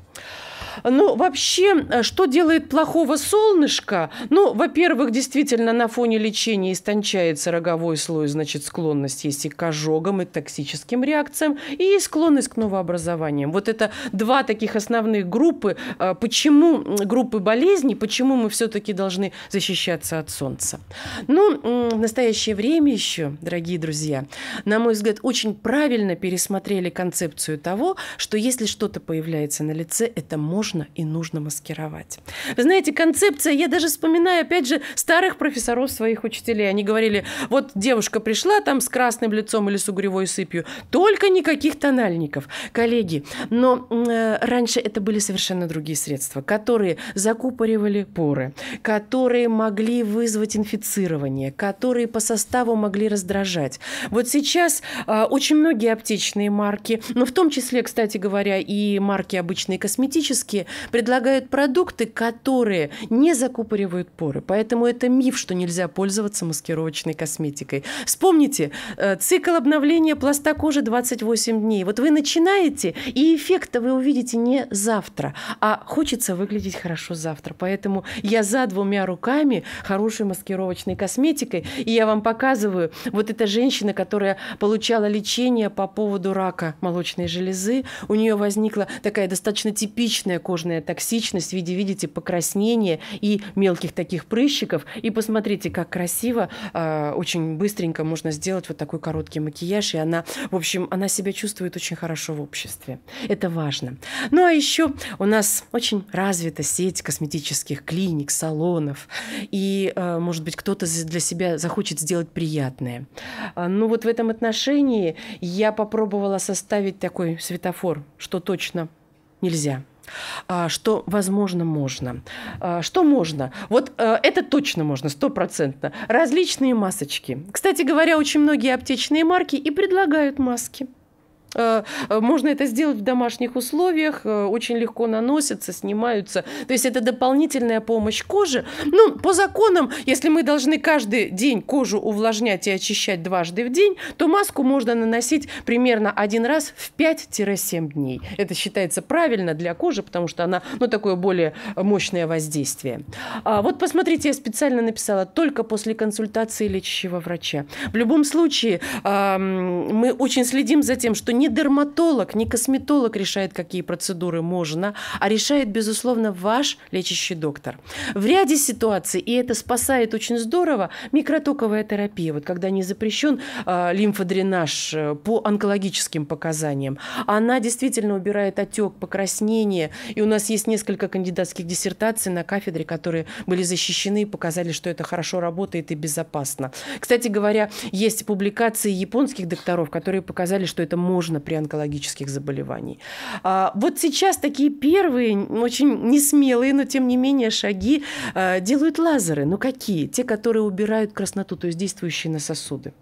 Ну, вообще, э, что делает плохого солнышко? Ну, во-первых, действительно, на фоне лечения истончается роговой слой, значит, склонность есть и к ожогам, и к токсическим реакциям, и склонность к новообразованиям. Вот это два таких основных группы. Э, почему группы болезней, почему мы все-таки должны защищаться от солнца? Ну, в настоящее время еще, дорогие друзья, на мой взгляд, очень правильно пересмотрели концепцию того, что если что-то появляется на лице, это можно можно и нужно маскировать. Вы знаете, концепция, я даже вспоминаю, опять же, старых профессоров своих учителей. Они говорили, вот девушка пришла там с красным лицом или с угревой сыпью, только никаких тональников. Коллеги, но э, раньше это были совершенно другие средства, которые закупоривали поры, которые могли вызвать инфицирование, которые по составу могли раздражать. Вот сейчас э, очень многие аптечные марки, но ну, в том числе, кстати говоря, и марки обычные косметические, клиники предлагают продукты, которые не закупоривают поры. Поэтому это миф, что нельзя пользоваться маскировочной косметикой. Вспомните, э, цикл обновления пласта кожи 28 дней. Вот вы начинаете, и эффекта вы увидите не завтра, а хочется выглядеть хорошо завтра. Поэтому я за двумя руками хорошей маскировочной косметикой. И я вам показываю, вот эта женщина, которая получала лечение по поводу рака молочной железы, у нее возникла такая достаточно типичная кожная токсичность в виде, видите, покраснения и мелких таких прыщиков. И посмотрите, как красиво, э, очень быстренько можно сделать вот такой короткий макияж. И она, в общем, она себя чувствует очень хорошо в обществе. Это важно. Ну а еще у нас очень развита сеть косметических клиник, салонов. И, э, может быть, кто-то для себя захочет сделать приятное. А, ну вот в этом отношении я попробовала составить такой светофор, что точно нельзя – а, что возможно можно. А, что можно? Вот а, это точно можно, стопроцентно. Различные масочки. Кстати говоря, очень многие аптечные марки и предлагают маски. Э, э, можно это сделать в домашних условиях, э, очень легко наносятся, снимаются. То есть это дополнительная помощь коже. Ну, по законам, если мы должны каждый день кожу увлажнять и очищать дважды в день, то маску можно наносить примерно один раз в 5-7 дней. Это считается правильно для кожи, потому что она, ну, такое более мощное воздействие. А вот посмотрите, я специально написала только после консультации лечащего врача. В любом случае, мы очень следим за тем, что не дерматолог, не косметолог решает, какие процедуры можно, а решает, безусловно, ваш лечащий доктор. В ряде ситуаций, и это спасает очень здорово, микротоковая терапия, вот когда не запрещен а, э, лимфодренаж по онкологическим показаниям, она действительно убирает отек, покраснение, и у нас есть несколько кандидатских диссертаций на кафедре, которые были защищены и показали, что это хорошо работает и безопасно. Кстати говоря, есть публикации японских докторов, которые показали, что это можно нужно при онкологических заболеваниях. А, вот сейчас такие первые, очень несмелые, но тем не менее шаги а, делают лазеры. Но ну, какие? Те, которые убирают красноту, то есть действующие на сосуды.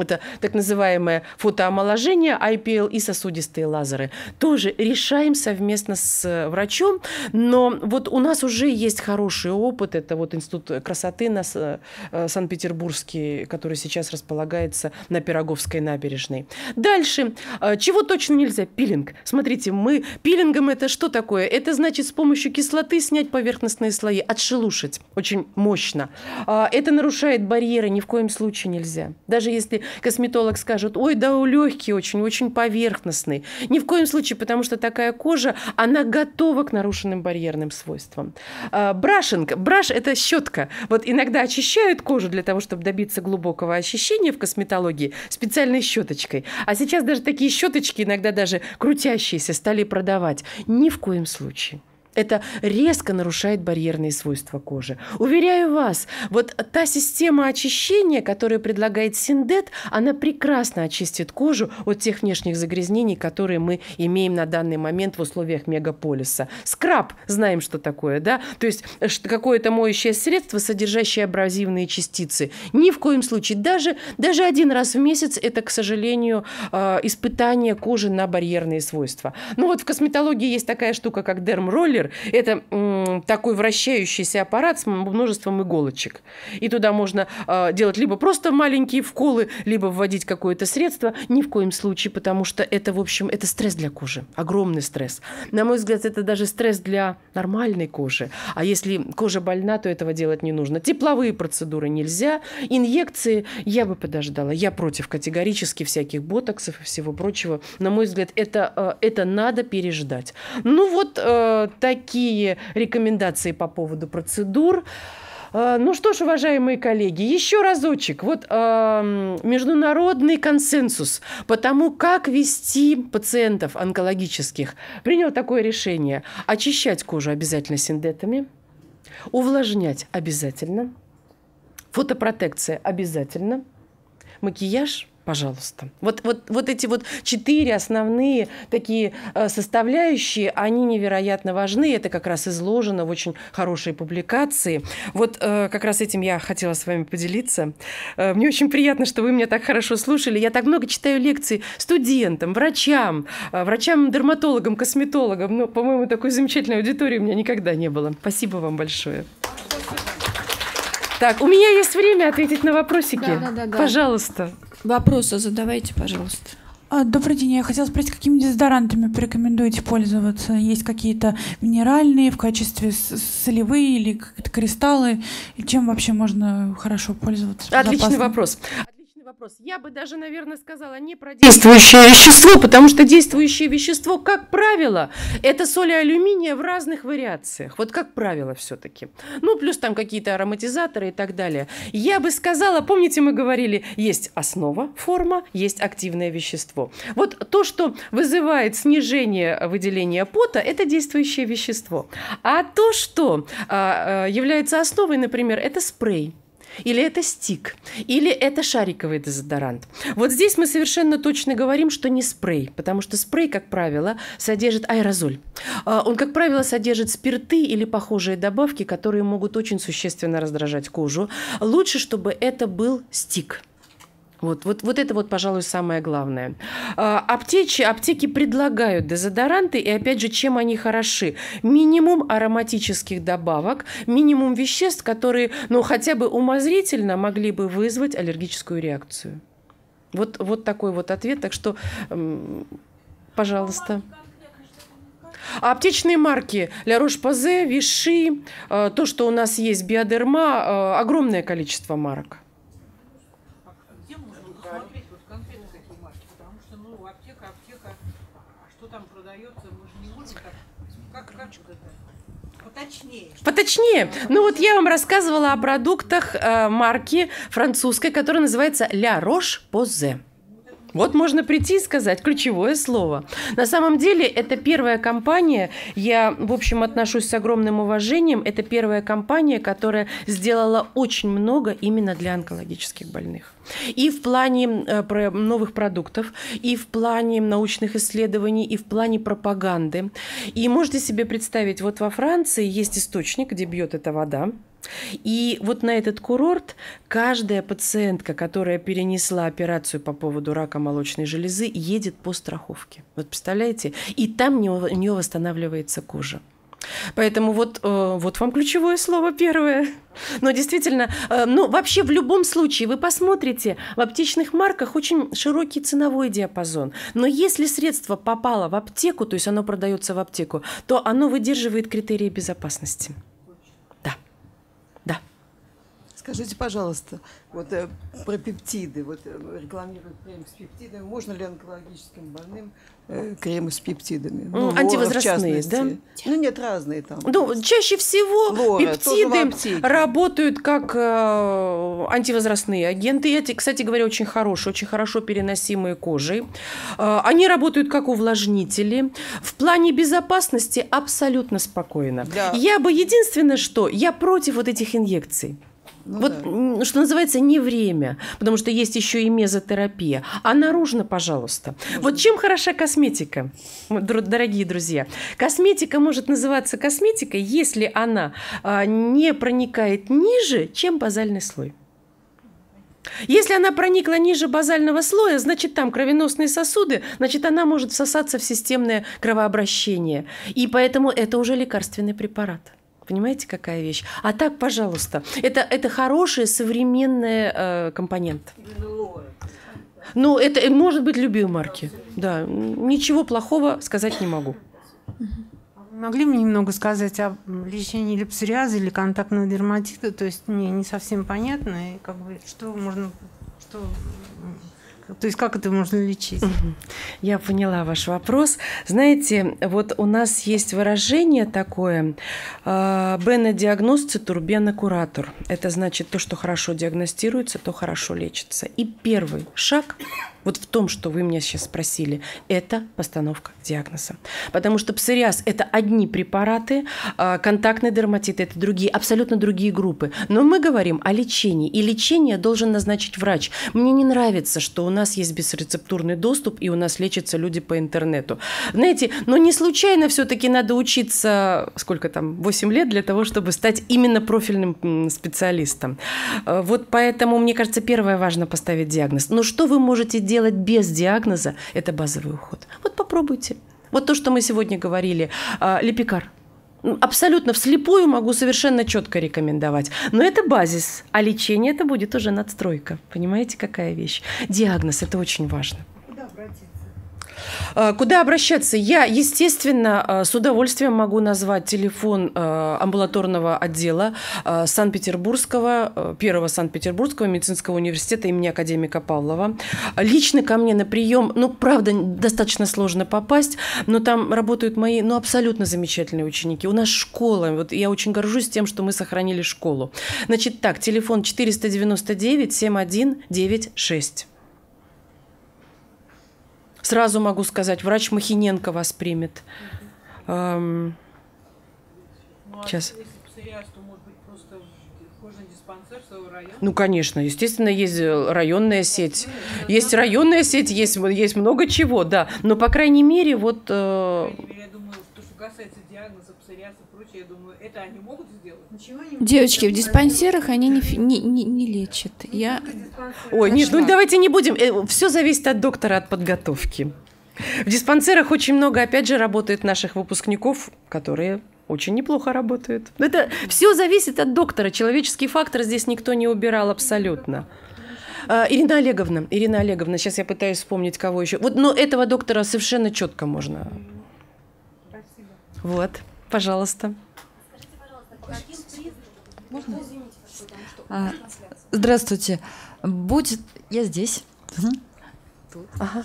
Это так называемое фотоомоложение IPL и сосудистые лазеры. Тоже решаем совместно с э, врачом, но вот у нас уже есть хороший опыт. Это вот Институт красоты на э, Санкт-Петербургский, который сейчас располагается на Пироговской набережной. Дальше. Э, чего точно нельзя? Пилинг. Смотрите, мы... Пилингом это что такое? Это значит с помощью кислоты снять поверхностные слои, отшелушить очень мощно. А, это нарушает барьеры, ни в коем случае нельзя. Даже если косметолог скажет, ой, да, легкий очень, очень поверхностный. Ни в коем случае, потому что такая кожа, она готова к нарушенным барьерным свойствам. А, брашинг. Браш – это щетка. Вот иногда очищают кожу для того, чтобы добиться глубокого ощущения в косметологии специальной щеточкой. А сейчас даже такие щеточки, иногда даже крутящиеся, стали продавать. Ни в коем случае. Это резко нарушает барьерные свойства кожи. Уверяю вас, вот та система очищения, которую предлагает Синдет, она прекрасно очистит кожу от тех внешних загрязнений, которые мы имеем на данный момент в условиях мегаполиса. Скраб, знаем, что такое, да? То есть какое-то моющее средство, содержащее абразивные частицы. Ни в коем случае. Даже, даже один раз в месяц это, к сожалению, э, испытание кожи на барьерные свойства. Ну вот в косметологии есть такая штука, как дермроллер, роллер – это такой вращающийся аппарат с множеством иголочек. И туда можно э, делать либо просто маленькие вколы, либо вводить какое-то средство. Ни в коем случае, потому что это, в общем, это стресс для кожи. Огромный стресс. На мой взгляд, это даже стресс для нормальной кожи. А если кожа больна, то этого делать не нужно. Тепловые процедуры нельзя. Инъекции я бы подождала. Я против категорически всяких ботоксов и всего прочего. На мой взгляд, это, э, это надо переждать. Ну вот, э, такие рекомендации по поводу процедур. А, ну что ж, уважаемые коллеги, еще разочек. Вот э, международный консенсус по тому, как вести пациентов онкологических, принял такое решение. Очищать кожу обязательно синдетами, увлажнять обязательно, фотопротекция обязательно, макияж – пожалуйста. Вот, вот, вот эти вот четыре основные такие э, составляющие, они невероятно важны. Это как раз изложено в очень хорошей публикации. Вот э, как раз этим я хотела с вами поделиться. Э, мне очень приятно, что вы меня так хорошо слушали. Я так много читаю лекций студентам, врачам, врачам, дерматологам, косметологам. Но, ну, по-моему, такой замечательной аудитории у меня никогда не было. Спасибо вам большое. Так, у меня есть время ответить на вопросики. Да, да, да, да. Пожалуйста. Вопросы задавайте, пожалуйста. А, добрый день. Я хотела спросить, какими дезодорантами порекомендуете пользоваться? Есть какие-то минеральные в качестве солевые или кристаллы? И Чем вообще можно хорошо пользоваться? Отличный безопасно? вопрос вопрос. Я бы даже, наверное, сказала не про действующее вещество, потому что действующее вещество, как правило, это соли алюминия в разных вариациях. Вот как правило все-таки. Ну, плюс там какие-то ароматизаторы и так далее. Я бы сказала, помните, мы говорили, есть основа, форма, есть активное вещество. Вот то, что вызывает снижение выделения пота, это действующее вещество. А то, что а, а является основой, например, это спрей или это стик, или это шариковый дезодорант. Вот здесь мы совершенно точно говорим, что не спрей, потому что спрей, как правило, содержит аэрозоль. А, он, как правило, содержит спирты или похожие добавки, которые могут очень существенно раздражать кожу. Лучше, чтобы это был стик. Вот, вот, вот это вот, пожалуй, самое главное. А, аптечи, аптеки предлагают дезодоранты, и опять же, чем они хороши? Минимум ароматических добавок, минимум веществ, которые, ну, хотя бы умозрительно могли бы вызвать аллергическую реакцию. Вот, вот такой вот ответ. Так что, пожалуйста. аптечные марки Ля Рош-Пазе, Виши, а, то, что у нас есть Биодерма, а, огромное количество марок. Поточнее. Ну вот я вам рассказывала о продуктах э, марки французской, которая называется «Ля Рош Позе». Вот можно прийти и сказать ключевое слово. На самом деле, это первая компания, я, в общем, отношусь с огромным уважением, это первая компания, которая сделала очень много именно для онкологических больных. И в плане э, новых продуктов, и в плане научных исследований, и в плане пропаганды. И можете себе представить, вот во Франции есть источник, где бьет эта вода, и вот на этот курорт каждая пациентка, которая перенесла операцию по поводу рака молочной железы, едет по страховке. Вот представляете? И там у нее восстанавливается кожа. Поэтому вот, э, вот вам ключевое слово первое. Но действительно, э, ну вообще в любом случае вы посмотрите, в аптечных марках очень широкий ценовой диапазон. Но если средство попало в аптеку, то есть оно продается в аптеку, то оно выдерживает критерии безопасности. Скажите, пожалуйста, вот э, про пептиды, вот э, ну, рекламируют крем с пептидами, можно ли онкологическим больным э, кремы с пептидами? Ну, ну Антивозрастные, да? Ну нет, разные там. Ну, чаще всего Лора, пептиды работают как э, антивозрастные агенты. И эти, кстати говоря, очень хорошие, очень хорошо переносимые кожей. Э, они работают как увлажнители. В плане безопасности абсолютно спокойно. Да. Я бы единственное, что я против вот этих инъекций. Ну, вот, да. что называется, не время, потому что есть еще и мезотерапия. А наружно, пожалуйста. Можно. Вот чем хороша косметика, дорогие друзья? Косметика может называться косметикой, если она а, не проникает ниже, чем базальный слой. Если она проникла ниже базального слоя, значит там кровеносные сосуды, значит она может всосаться в системное кровообращение. И поэтому это уже лекарственный препарат. Понимаете, какая вещь? А так, пожалуйста, это, это хороший современный э, компонент. Ну, это может быть любые марки. Да, ничего плохого сказать не могу. Могли бы немного сказать о лечении или псориаза, или контактного дерматита? То есть мне не совсем понятно, и как бы что можно, что то есть как это можно лечить? Я поняла ваш вопрос. Знаете, вот у нас есть выражение такое э, «бена диагноз, цитурбена куратор». Это значит, то, что хорошо диагностируется, то хорошо лечится. И первый шаг вот в том, что вы меня сейчас спросили, это постановка диагноза. Потому что псориаз – это одни препараты, а, контактный дерматит – это другие, абсолютно другие группы. Но мы говорим о лечении, и лечение должен назначить врач. Мне не нравится, что у нас есть бесрецептурный доступ, и у нас лечатся люди по интернету. Знаете, но не случайно все-таки надо учиться, сколько там, 8 лет для того, чтобы стать именно профильным специалистом. Э, вот поэтому, мне кажется, первое важно поставить диагноз. Но что вы можете Сделать без диагноза, это базовый уход. Вот попробуйте. Вот то, что мы сегодня говорили, а, лепикар. Ну, абсолютно вслепую могу совершенно четко рекомендовать. Но это базис, а лечение это будет уже надстройка. Понимаете, какая вещь? Диагноз это очень важно. Куда обратиться? Э, куда обращаться? Я, естественно, э, с удовольствием могу назвать телефон э, амбулаторного отдела Санкт-Петербургского, первого Санкт-Петербургского медицинского университета имени академика Павлова. Лично ко мне на прием, ну, правда, достаточно сложно попасть, но там работают мои, ну, абсолютно замечательные ученики. У нас школа, вот я очень горжусь тем, что мы сохранили школу. Значит так, телефон 499 7196. Сразу могу сказать, врач Махиненко вас примет. Эм, сейчас. Ну, а ну, конечно, естественно, есть э, районная сеть. Есть районная сеть, есть, есть много чего, да. Но, по крайней мере, вот... Э... По крайней мере, я думаю, что касается диагноза, псориаза и прочее, я думаю, это они могут Девочки, в диспансерах они не, не, не, не лечат. Я... Ой, нет, ну давайте не будем. Э, все зависит от доктора, от подготовки. В диспансерах очень много, опять же, работает наших выпускников, которые очень неплохо работают. Это все зависит от доктора. Человеческий фактор здесь никто не убирал абсолютно. А, Ирина Олеговна, Ирина Олеговна, сейчас я пытаюсь вспомнить, кого еще. Вот, но этого доктора совершенно четко можно. Спасибо. Вот, пожалуйста. Скажите, пожалуйста, каким можно? Ну, а, здравствуйте. Будет... Я здесь. Ага.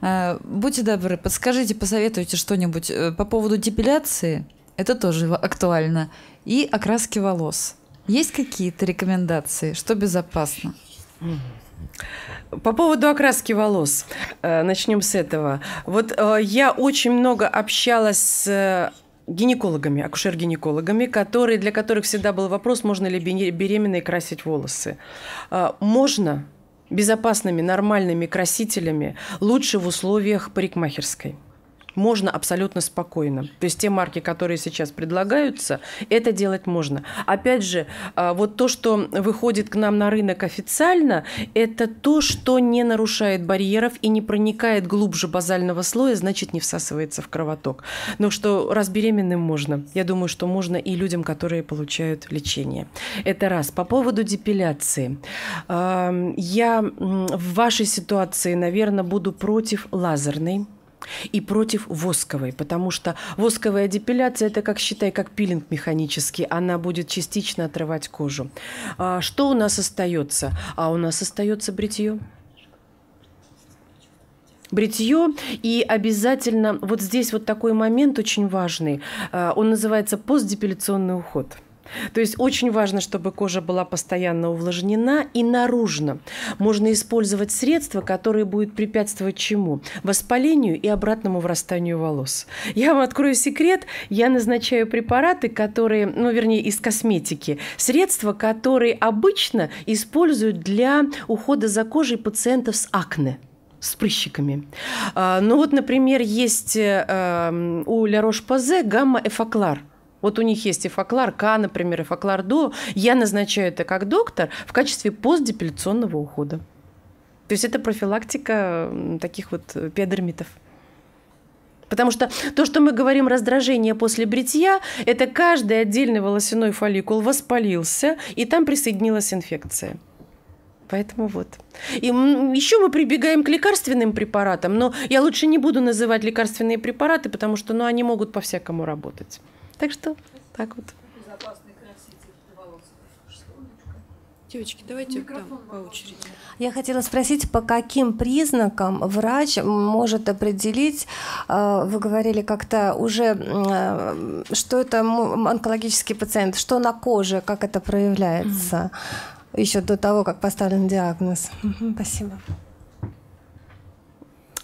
А, будьте добры, подскажите, посоветуйте что-нибудь э, по поводу депиляции. Это тоже актуально. И окраски волос. Есть какие-то рекомендации, что безопасно? По поводу окраски волос. Э, начнем с этого. Вот э, я очень много общалась с гинекологами, акушер-гинекологами, которые, для которых всегда был вопрос, можно ли беременной красить волосы. А, можно безопасными, нормальными красителями, лучше в условиях парикмахерской можно абсолютно спокойно. То есть те марки, которые сейчас предлагаются, это делать можно. Опять же, а, вот то, что выходит к нам на рынок официально, это то, что не нарушает барьеров и не проникает глубже базального слоя, значит, не всасывается в кровоток. Но что раз беременным можно, я думаю, что можно и людям, которые получают лечение. Это раз. По поводу депиляции. А, я в вашей ситуации, наверное, буду против лазерной и против восковой, потому что восковая депиляция – это, как считай, как пилинг механический, она будет частично отрывать кожу. А что у нас остается? А у нас остается бритье бритье. И обязательно вот здесь вот такой момент очень важный. А, он называется постдепиляционный уход. То есть очень важно, чтобы кожа была постоянно увлажнена и наружно. Можно использовать средства, которые будут препятствовать чему? Воспалению и обратному врастанию волос. Я вам открою секрет. Я назначаю препараты, которые, ну, вернее, из косметики. Средства, которые обычно используют для ухода за кожей пациентов с акне с прыщиками. А, ну вот, например, есть э, эм, у Ля Рош-Пазе гамма-эфаклар – вот у них есть и факлар К, например, и факлар До. Я назначаю это как доктор в качестве постдепиляционного ухода. То есть это профилактика таких вот э, педермитов, Потому что то, что мы говорим раздражение после бритья, это каждый отдельный волосяной фолликул воспалился, и там присоединилась инфекция. Поэтому вот. И еще мы прибегаем к лекарственным препаратам, но я лучше не буду называть лекарственные препараты, потому что ну, они могут по-всякому работать. Так что так вот. Девочки, давайте Микрофон там, по очереди. Я хотела спросить, по каким признакам врач может определить, э, вы говорили как-то уже, э, что это онкологический пациент, что на коже, как это проявляется, mm-hmm. еще до того, как поставлен диагноз. Mm-hmm. Спасибо.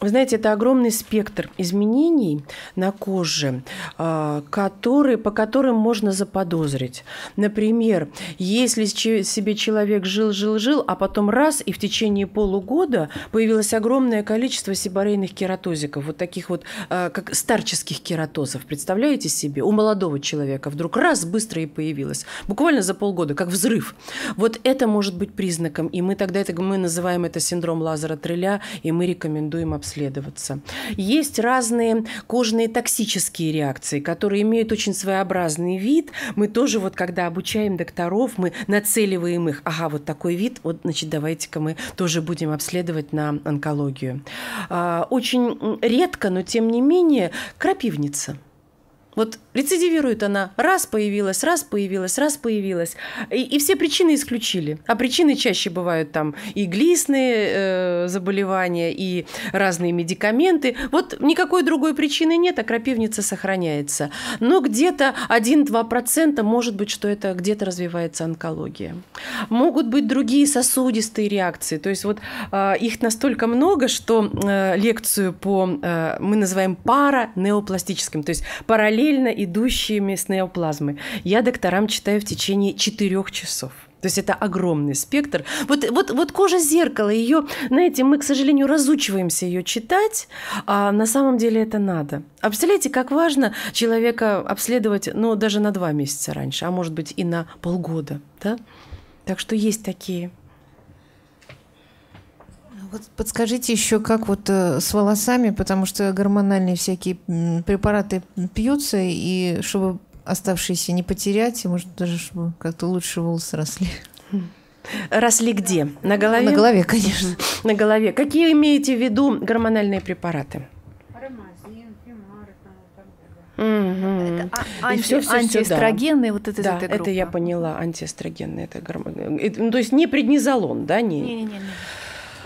Вы знаете, это огромный спектр изменений на коже, а, которые, по которым можно заподозрить. Например, если себе человек жил-жил-жил, а потом раз, и в течение полугода появилось огромное количество сибарейных кератозиков, вот таких вот, а, как старческих кератозов, представляете себе? У молодого человека вдруг раз, быстро и появилось. Буквально за полгода, как взрыв. Вот это может быть признаком, и мы тогда это, мы называем это синдром лазера Треля, и мы рекомендуем абсолютно исследоваться. Есть разные кожные токсические реакции, которые имеют очень своеобразный вид. Мы тоже вот когда обучаем докторов, мы нацеливаем их. Ага, вот такой вид, вот, значит, давайте-ка мы тоже будем обследовать на онкологию. А, очень редко, но тем не менее, крапивница – вот рецидивирует она. Раз появилась, раз появилась, раз появилась. И, и все причины исключили. А причины чаще бывают там и глистные э, заболевания, и разные медикаменты. Вот никакой другой причины нет, а крапивница сохраняется. Но где-то 1-2% может быть, что это где-то развивается онкология. Могут быть другие сосудистые реакции. То есть вот э, их настолько много, что э, лекцию по э, мы называем паранеопластическим. То есть параллельно параллельно идущие местные плазмы. Я докторам читаю в течение четырех часов. То есть это огромный спектр. Вот, вот, вот кожа зеркала, ее, знаете, мы, к сожалению, разучиваемся ее читать, а на самом деле это надо. А представляете, как важно человека обследовать, ну, даже на два месяца раньше, а может быть и на полгода, да? Так что есть такие вот подскажите еще, как вот э, с волосами, потому что гормональные всякие препараты пьются, и чтобы оставшиеся не потерять, и может даже чтобы как-то лучше волосы росли. Росли где? На голове? На голове, конечно. На голове. Какие имеете в виду гормональные препараты? Угу. все, все, антиэстрогенные, да. вот это да, это я поняла, антиэстрогенные, это гормоны. Э, ну, то есть не преднизолон, да? не, не. не.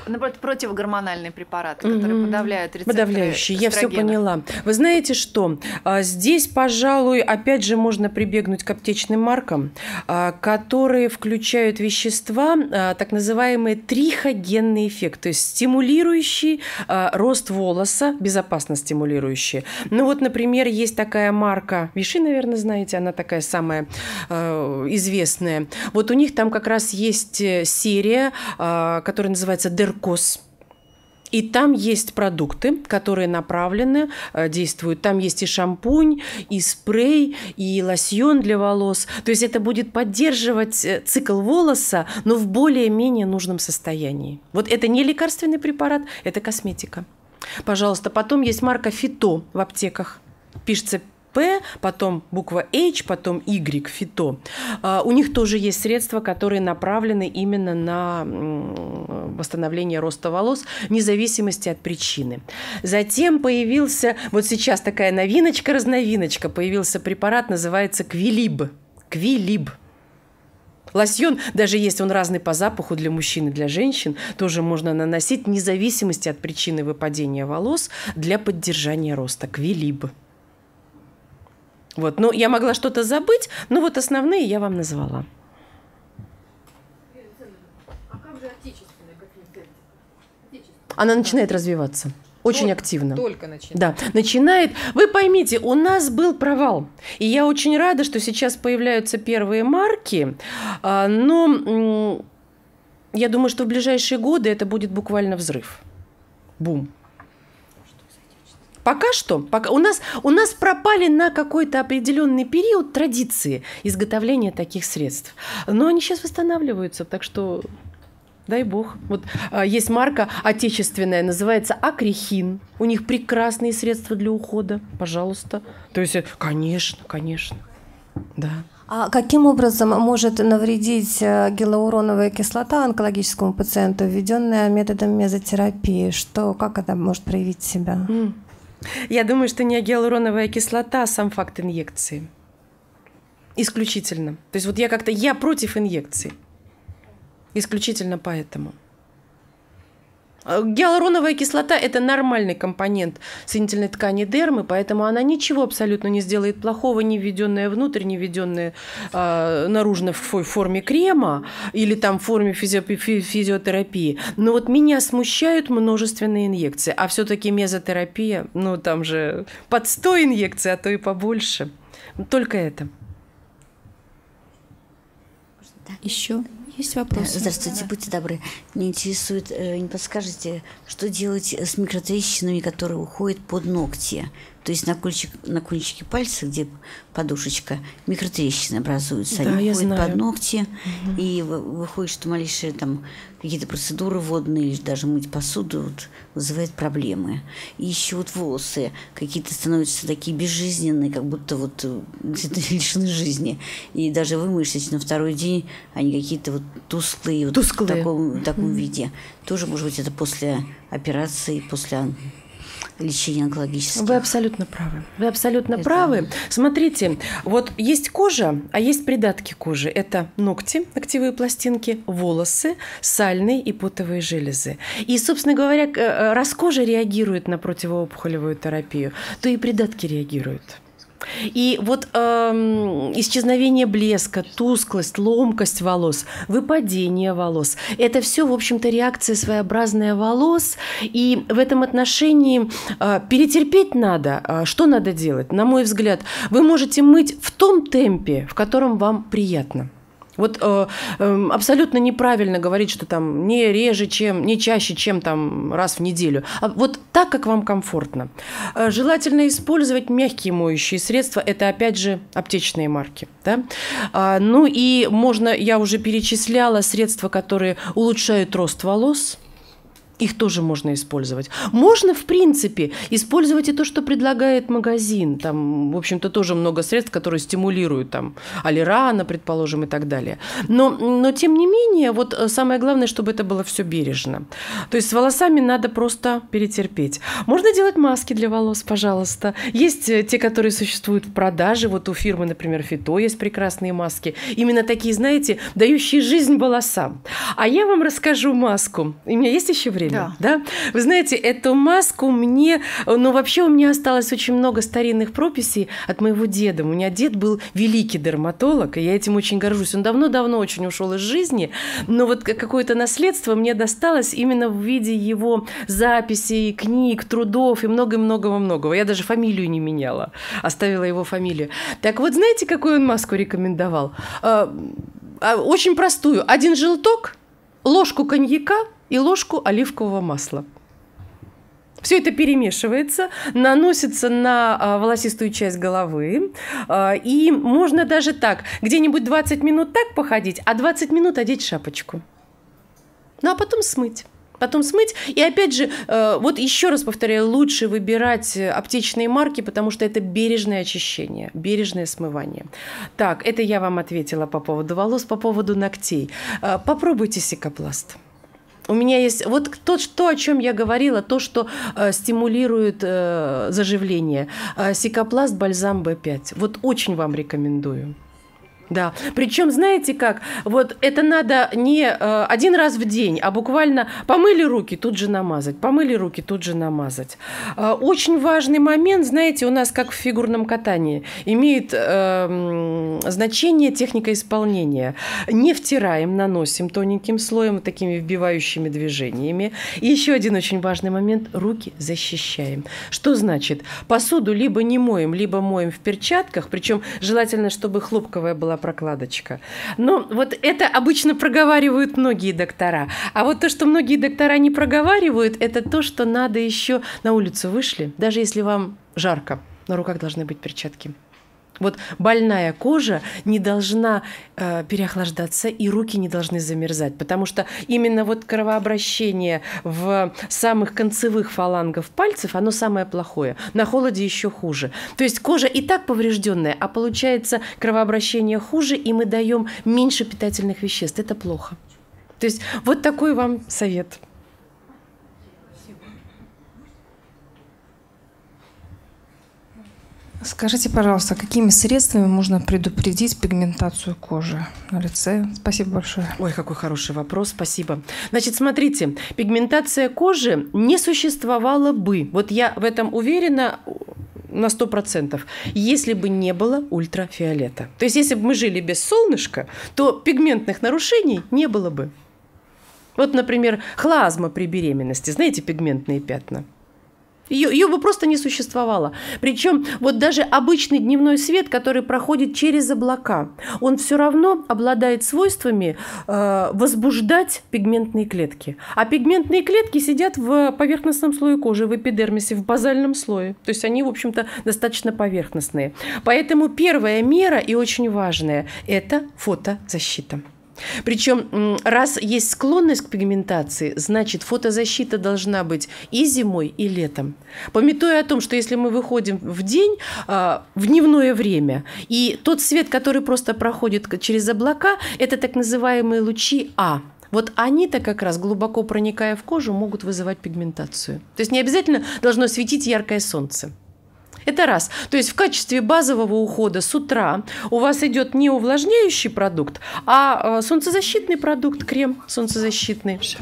Ну, противогормональные препараты, угу. которые подавляют рецепторы Подавляющие, я все поняла. Вы знаете что? А, здесь, пожалуй, опять же можно прибегнуть к аптечным маркам, а, которые включают вещества, а, так называемые трихогенный эффект, то есть стимулирующий рост волоса, безопасно стимулирующие. Ну вот, например, есть такая марка, Виши, наверное, знаете, она такая самая известная. Вот у них там как раз есть э, серия, которая называется Деркулес, глюкоз. И там есть продукты, которые направлены, э, действуют. Там есть и шампунь, и спрей, и лосьон для волос. То есть это будет поддерживать э, цикл волоса, но в более-менее нужном состоянии. Вот это не лекарственный препарат, это косметика. Пожалуйста, потом есть марка «Фито» в аптеках. Пишется P, потом буква H, потом Y, фито. А, у них тоже есть средства, которые направлены именно на восстановление роста волос, вне зависимости от причины. Затем появился, вот сейчас такая новиночка, разновиночка, появился препарат, называется Квилиб. Квилиб. Лосьон, даже есть он разный по запаху для мужчин и для женщин, тоже можно наносить вне зависимости от причины выпадения волос для поддержания роста. Квилиб. Вот. Ну, я могла что-то забыть, но вот основные я вам назвала. А как же отечественная Она начинает развиваться. Очень только, активно. Только начинает. Да, начинает. Вы поймите, у нас был провал. И я очень рада, что сейчас появляются первые марки, а, но я думаю, что в ближайшие годы это будет буквально взрыв. Бум. Пока что, пока у нас у нас пропали на какой-то определенный период традиции изготовления таких средств, но они сейчас восстанавливаются, так что Дай бог. Вот а, есть марка отечественная, называется Акрихин. У них прекрасные средства для ухода. Пожалуйста. То есть, э, конечно, конечно. Да. А каким образом может навредить э, гиалуроновая кислота онкологическому пациенту, введенная методом мезотерапии? Что, как это может проявить себя? Mm. Я думаю, что не гиалуроновая кислота, а сам факт инъекции. Исключительно. То есть вот я как-то, я против инъекций. Исключительно поэтому. Э, гиалуроновая кислота – это нормальный компонент соединительной ткани дермы, поэтому она ничего абсолютно не сделает плохого, не введенная внутрь, не введенная э, наружно в форме крема или там в форме физи физиотерапии. Но вот меня смущают множественные инъекции, а все-таки мезотерапия, ну там же под 100 инъекций, а то и побольше. Только это. Еще? Есть вопросы? Здравствуйте, да. будьте добры. Меня интересует, э, не подскажете, что делать с микротрещинами, которые уходят под ногти? То есть на, кончик, на кончике пальца, где подушечка, микротрещины образуются. Да, Они я знаю. под ногти, угу. и выходит, что малейшие там какие-то процедуры водные, или даже мыть посуду, вот, вызывает проблемы. И еще вот волосы какие-то становятся такие безжизненные, как будто вот э, где-то лишены жизни. И даже вымоешься на второй день, они какие-то вот тусклые, тусклые. Вот в таком, в таком mm. виде. Тоже, может быть, это после операции, после Лечение онкологическое. Вы абсолютно правы. Вы абсолютно это... правы. Смотрите, вот есть кожа, а есть придатки кожи. Это ногти, ногтевые пластинки, волосы, сальные и потовые железы. И, собственно говоря, э, раз кожа реагирует на противоопухолевую терапию, то и придатки реагируют. И вот эм, исчезновение блеска, тусклость, ломкость волос, выпадение волос – это все, в общем-то, реакция своеобразная волос. И в этом отношении э, перетерпеть надо. Э, что надо делать? На мой взгляд, вы можете мыть в том темпе, в котором вам приятно. Вот э, э, абсолютно неправильно говорить, что там не реже, чем, не чаще, чем там раз в неделю. А вот так, как вам комфортно. Э, желательно использовать мягкие моющие средства. Это, опять же, аптечные марки. Да? А, ну и можно, я уже перечисляла средства, которые улучшают рост волос их тоже можно использовать. Можно, в принципе, использовать и то, что предлагает магазин. Там, в общем-то, тоже много средств, которые стимулируют там алирана, предположим, и так далее. Но, но тем не менее, вот э, самое главное, чтобы это было все бережно. То есть с волосами надо просто перетерпеть. Можно делать маски для волос, пожалуйста. Есть э, те, которые существуют в продаже. Вот у фирмы, например, Фито есть прекрасные маски. Именно такие, знаете, дающие жизнь волосам. А я вам расскажу маску. И у меня есть еще время? время. Да. да? Вы знаете, эту маску мне... Ну, вообще у меня осталось очень много старинных прописей от моего деда. У меня дед был великий дерматолог, и я этим очень горжусь. Он давно-давно очень ушел из жизни, но вот какое-то наследство мне досталось именно в виде его записей, книг, трудов и много-многого-многого. Я даже фамилию не меняла, оставила его фамилию. Так вот, знаете, какую он маску рекомендовал? А, а, очень простую. Один желток, ложку коньяка – и ложку оливкового масла. Все это перемешивается, наносится на а, волосистую часть головы. А, и можно даже так, где-нибудь 20 минут так походить, а 20 минут одеть шапочку. Ну а потом смыть. Потом смыть. И опять же, э, вот еще раз повторяю, лучше выбирать аптечные марки, потому что это бережное очищение, бережное смывание. Так, это я вам ответила по поводу волос, по поводу ногтей. Э, попробуйте сикопласт у меня есть вот то, что, о чем я говорила, то, что э, стимулирует э, заживление. Э, Сикопласт бальзам B5. Вот очень вам рекомендую. Да, причем, знаете как, вот это надо не э, один раз в день, а буквально помыли руки, тут же намазать, помыли руки, тут же намазать. Э, очень важный момент, знаете, у нас как в фигурном катании, имеет э, значение техника исполнения. Не втираем, наносим тоненьким слоем, такими вбивающими движениями. И еще один очень важный момент, руки защищаем. Что значит? Посуду либо не моем, либо моем в перчатках, причем желательно, чтобы хлопковая была была прокладочка. Но ну, вот это обычно проговаривают многие доктора. А вот то, что многие доктора не проговаривают, это то, что надо еще на улицу вышли, даже если вам жарко. На руках должны быть перчатки. Вот больная кожа не должна э, переохлаждаться, и руки не должны замерзать, потому что именно вот кровообращение в самых концевых фалангах пальцев, оно самое плохое. На холоде еще хуже. То есть кожа и так поврежденная, а получается кровообращение хуже, и мы даем меньше питательных веществ. Это плохо. То есть вот такой вам совет. Скажите, пожалуйста, какими средствами можно предупредить пигментацию кожи на лице? Спасибо большое. Ой, какой хороший вопрос, спасибо. Значит, смотрите, пигментация кожи не существовала бы. Вот я в этом уверена э, на 100%, если бы не было ультрафиолета. То есть, если бы мы жили без солнышка, то пигментных нарушений не было бы. Вот, например, хлазма при беременности. Знаете, пигментные пятна – ее, бы просто не существовало. Причем вот даже обычный дневной свет, который проходит через облака, он все равно обладает свойствами э, возбуждать пигментные клетки. А пигментные клетки сидят в поверхностном слое кожи, в эпидермисе, в базальном слое. То есть они, в общем-то, достаточно поверхностные. Поэтому первая мера и очень важная – это фотозащита. Причем, раз есть склонность к пигментации, значит, фотозащита должна быть и зимой, и летом. Пометуя о том, что если мы выходим в день, а, в дневное время, и тот свет, который просто проходит через облака, это так называемые лучи А. Вот они-то как раз, глубоко проникая в кожу, могут вызывать пигментацию. То есть не обязательно должно светить яркое солнце. Это раз. То есть в качестве базового ухода с утра у вас идет не увлажняющий продукт, а э, солнцезащитный продукт, крем солнцезащитный. Все.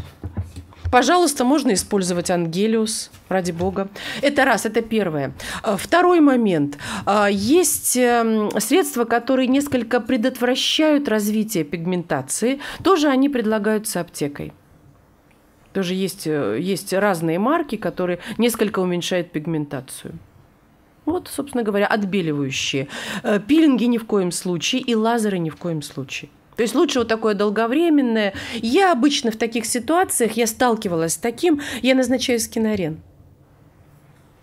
Пожалуйста, можно использовать ангелиус, ради бога. Это раз, это первое. Э, второй момент. Э, есть эм, средства, которые несколько предотвращают развитие пигментации. Тоже они предлагаются аптекой. Тоже есть, есть разные марки, которые несколько уменьшают пигментацию. Вот, собственно говоря, отбеливающие. Э, пилинги ни в коем случае и лазеры ни в коем случае. То есть лучше вот такое долговременное. Я обычно в таких ситуациях, я сталкивалась с таким, я назначаю скинорен.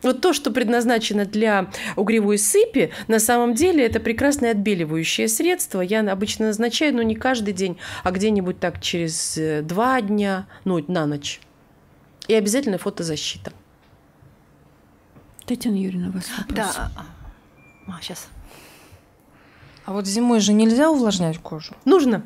Вот то, что предназначено для угревой сыпи, на самом деле это прекрасное отбеливающее средство. Я обычно назначаю, но не каждый день, а где-нибудь так через э, два дня, ну, на ночь. И обязательно фотозащита. Татьяна Юрьевна, у вас вопрос. Да. А, сейчас. А. А, а вот зимой же нельзя увлажнять кожу? Нужно.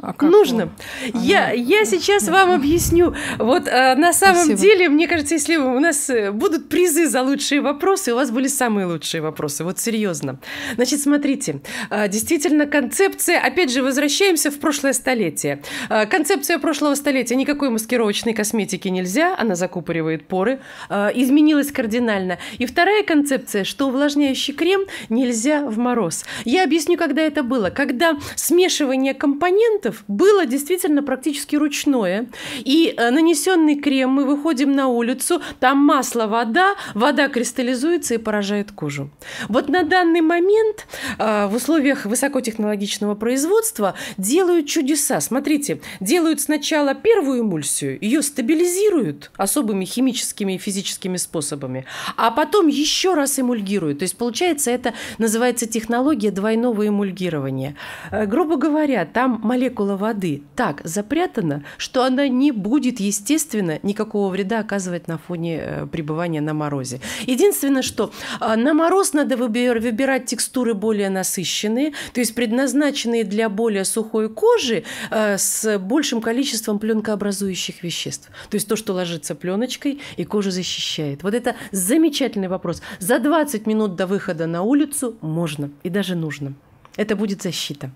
А как нужно. Я, я сейчас вам объясню. Вот э, на самом Спасибо. деле, мне кажется, если у нас э, будут призы за лучшие вопросы, у вас были самые лучшие вопросы. Вот серьезно. Значит, смотрите, э, действительно, концепция, опять же, возвращаемся в прошлое столетие. Э, концепция прошлого столетия, никакой маскировочной косметики нельзя, она закупоривает поры, э, изменилась кардинально. И вторая концепция, что увлажняющий крем нельзя в мороз. Я объясню, когда это было. Когда смешивание компонентов моментов было действительно практически ручное. И э, нанесенный крем, мы выходим на улицу, там масло, вода, вода кристаллизуется и поражает кожу. Вот на данный момент э, в условиях высокотехнологичного производства делают чудеса. Смотрите, делают сначала первую эмульсию, ее стабилизируют особыми химическими и физическими способами, а потом еще раз эмульгируют. То есть получается это называется технология двойного эмульгирования. Э, грубо говоря, там молекулы молекула воды так запрятана, что она не будет, естественно, никакого вреда оказывать на фоне э, пребывания на морозе. Единственное, что э, на мороз надо выбирать текстуры более насыщенные, то есть предназначенные для более сухой кожи э, с большим количеством пленкообразующих веществ. То есть то, что ложится пленочкой и кожу защищает. Вот это замечательный вопрос. За 20 минут до выхода на улицу можно и даже нужно. Это будет защита.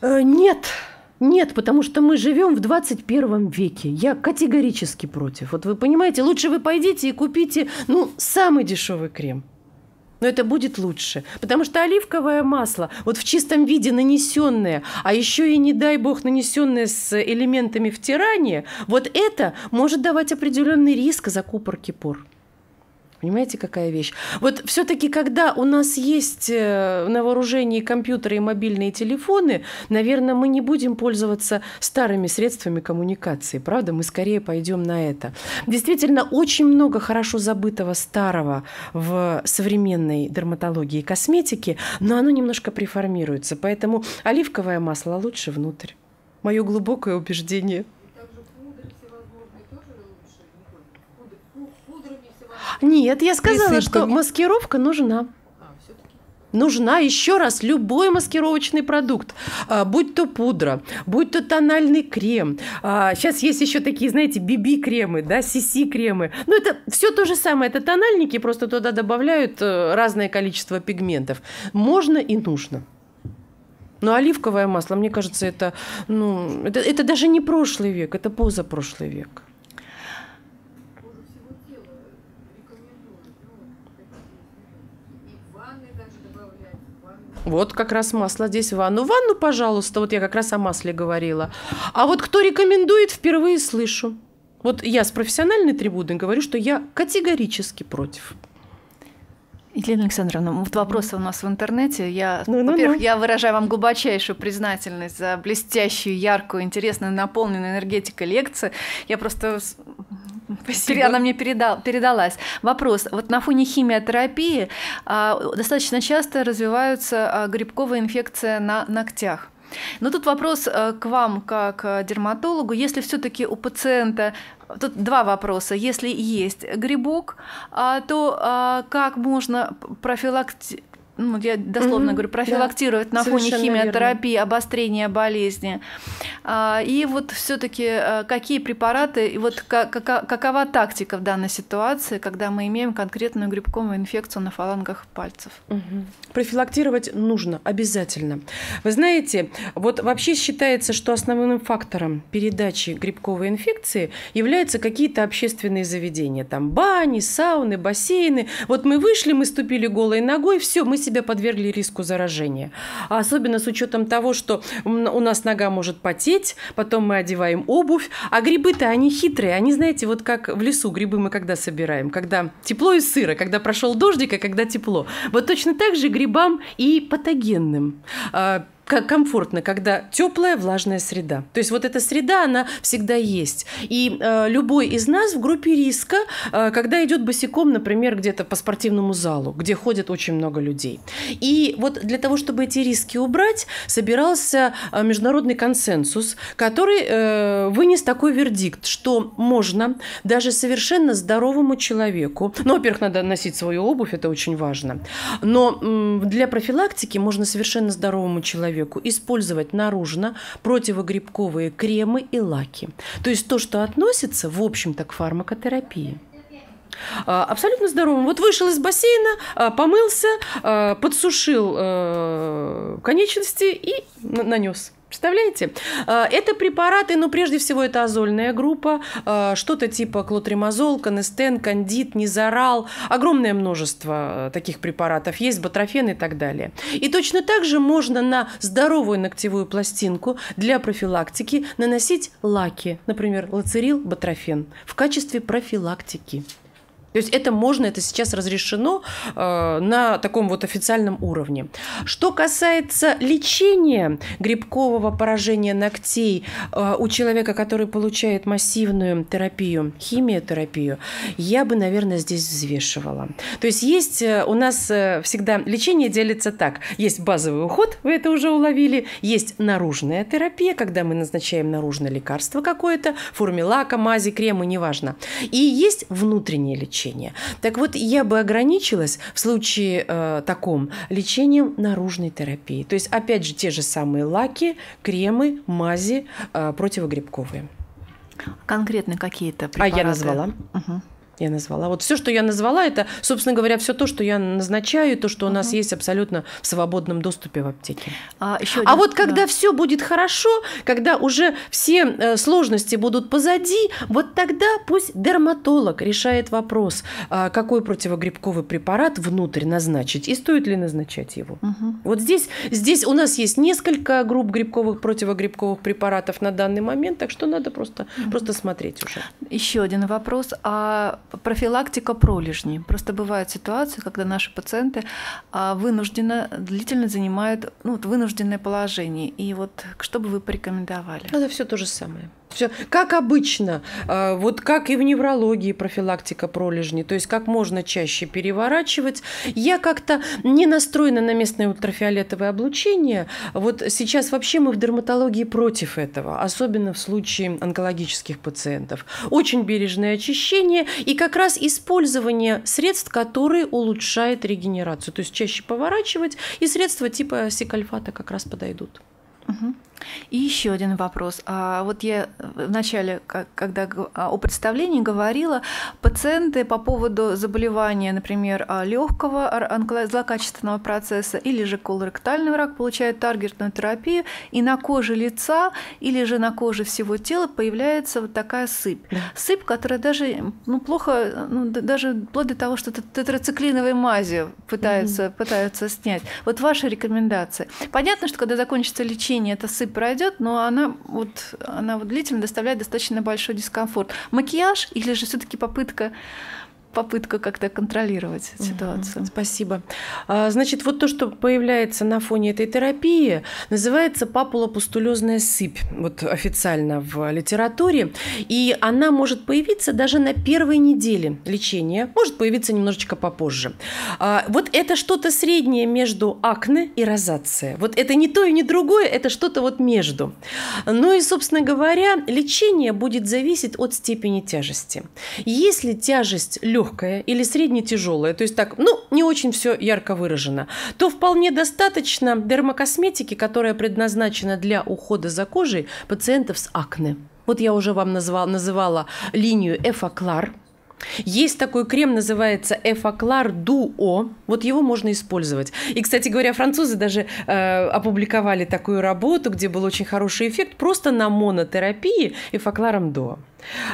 Э, нет, нет, потому что мы живем в 21 веке. Я категорически против. Вот вы понимаете, лучше вы пойдите и купите, ну, самый дешевый крем. Но это будет лучше. Потому что оливковое масло, вот в чистом виде нанесенное, а еще и, не дай бог, нанесенное с элементами втирания, вот это может давать определенный риск закупорки пор. Понимаете, какая вещь? Вот все-таки, когда у нас есть э, на вооружении компьютеры и мобильные телефоны, наверное, мы не будем пользоваться старыми средствами коммуникации, правда? Мы скорее пойдем на это. Действительно, очень много хорошо забытого старого в современной дерматологии и косметике, но оно немножко преформируется, Поэтому оливковое масло лучше внутрь. Мое глубокое убеждение – Нет, я сказала, что маскировка нужна а, нужна еще раз любой маскировочный продукт, а, будь то пудра, будь то тональный крем. Сейчас а, есть еще такие, знаете, BB-кремы, да, CC-кремы. Ну, это все то же самое. Это тональники, просто туда добавляют э, разное количество пигментов. Можно и нужно. Но оливковое масло, мне кажется, это, ну, это, это даже не прошлый век, это позапрошлый век. Вот как раз масло здесь в ванну. Ванну, пожалуйста, вот я как раз о масле говорила. А вот кто рекомендует, впервые слышу. Вот я с профессиональной трибуны говорю, что я категорически против. Елена Александровна, вот вопросы у нас в интернете. Я, ну, ну, во-первых, ну. я выражаю вам глубочайшую признательность за блестящую, яркую, интересную, наполненную энергетикой лекции. Я просто Спасибо. Она мне передал, передалась. Вопрос. Вот на фоне химиотерапии а, достаточно часто развиваются а, грибковая инфекция на ногтях. Но ну, тут вопрос а, к вам, как а, дерматологу. Если все-таки у пациента Тут два вопроса. Если есть грибок, а, то как можно профилакти ну, я дословно mm-hmm. говорю, профилактировать да, на фоне химиотерапии верно. обострение болезни. А, и вот все-таки э, какие препараты, и вот какова тактика в данной ситуации, когда мы имеем конкретную грибковую инфекцию на фалангах пальцев? Угу. Профилактировать нужно обязательно. Вы знаете, вот вообще считается, что основным фактором передачи грибковой инфекции являются какие-то общественные заведения, там бани, сауны, бассейны. Вот мы вышли, мы ступили голой ногой, все, мы сейчас себя подвергли риску заражения. А особенно с учетом того, что у нас нога может потеть, потом мы одеваем обувь, а грибы-то они хитрые, они, знаете, вот как в лесу грибы мы когда собираем, когда тепло и сыро, когда прошел дождик, а когда тепло. Вот точно так же грибам и патогенным. А, комфортно, когда теплая влажная среда. То есть вот эта среда, она всегда есть. И э, любой из нас в группе риска, э, когда идет босиком, например, где-то по спортивному залу, где ходит очень много людей. И вот для того, чтобы эти риски убрать, собирался э, международный консенсус, который э, вынес такой вердикт, что можно даже совершенно здоровому человеку, ну, во-первых, надо носить свою обувь, это очень важно, но э, для профилактики можно совершенно здоровому человеку человеку использовать наружно противогрибковые кремы и лаки. То есть то, что относится, в общем-то, к фармакотерапии. А, абсолютно здоровым. Вот вышел из бассейна, а, помылся, а, подсушил э, конечности и нанес. Представляете? Э, это препараты, но ну, прежде всего это азольная группа, э, что-то типа клотримазол, канестен, кандид, низорал. Огромное множество э, таких препаратов есть, батрофен и так далее. И точно так же можно на здоровую ногтевую пластинку для профилактики наносить лаки, например, лацерил, батрофен, в качестве профилактики. То есть это можно, это сейчас разрешено э, на таком вот официальном уровне. Что касается лечения грибкового поражения ногтей э, у человека, который получает массивную терапию, химиотерапию, я бы, наверное, здесь взвешивала. То есть есть э, у нас э, всегда лечение делится так. Есть базовый уход, вы это уже уловили, есть наружная терапия, когда мы назначаем наружное лекарство какое-то, формилака, мази, кремы, неважно. И есть внутреннее лечение лечения. Так вот, я бы ограничилась в случае э, таком лечением наружной терапии. То есть, опять же, те же самые лаки, кремы, мази э, противогрибковые. Конкретно какие-то препараты? А я назвала. Угу я назвала. Вот все, что я назвала, это, собственно говоря, все то, что я назначаю, то, что у нас угу. есть абсолютно в свободном доступе в аптеке. А, еще а один, а вот да. когда все будет хорошо, когда уже все э, сложности будут позади, вот тогда пусть дерматолог решает вопрос, а, какой противогрибковый препарат внутрь назначить и стоит ли назначать его. Угу. Вот здесь, здесь у нас есть несколько групп грибковых противогрибковых препаратов на данный момент, так что надо просто, угу. просто смотреть уже. Еще один вопрос. А профилактика пролежней Просто бывают ситуации, когда наши пациенты а, вынужденно, длительно занимают ну, вот вынужденное положение. И вот что бы вы порекомендовали? Ну, это все то же самое. Все как обычно, а, вот как и в неврологии профилактика пролежни, то есть как можно чаще переворачивать. Я как-то не настроена на местное ультрафиолетовое облучение. Вот сейчас вообще мы в дерматологии против этого, особенно в случае онкологических пациентов. Очень бережное очищение и как раз использование средств, которые улучшают регенерацию. То есть чаще поворачивать, и средства типа сикальфата как раз подойдут. Угу. И еще один вопрос. А, вот я вначале, когда а, о представлении говорила, пациенты по поводу заболевания, например, а, легкого злокачественного процесса или же колоректальный рак получают таргетную терапию, и на коже лица или же на коже всего тела появляется вот такая сыпь. Сыпь, которая даже ну, плохо, ну, даже вплоть до того, что тетрациклиновой мазью пытаются, mm-hmm. пытаются снять. Вот ваши рекомендации. Понятно, что когда закончится лечение, эта сыпь чуть пройдет, но она вот, она вот длительно доставляет достаточно большой дискомфорт. Макияж или же все-таки попытка попытка как-то контролировать ситуацию. Спасибо. А, значит, вот то, что появляется на фоне этой терапии, называется папулопустулезная сыпь, вот официально в литературе, и она может появиться даже на первой неделе лечения, может появиться немножечко попозже. А, вот это что-то среднее между акне и розация. Вот это не то и не другое, это что-то вот между. Ну и, собственно говоря, лечение будет зависеть от степени тяжести. Если тяжесть легкая, легкое или средне-тяжелое, то есть так, ну, не очень все ярко выражено, то вполне достаточно дермокосметики, которая предназначена для ухода за кожей пациентов с акне. Вот я уже вам назвал, называла линию Эфаклар. Есть такой крем, называется Эфаклар Дуо. Вот его можно использовать. И, кстати говоря, французы даже э, опубликовали такую работу, где был очень хороший эффект просто на монотерапии Эфакларом Дуо.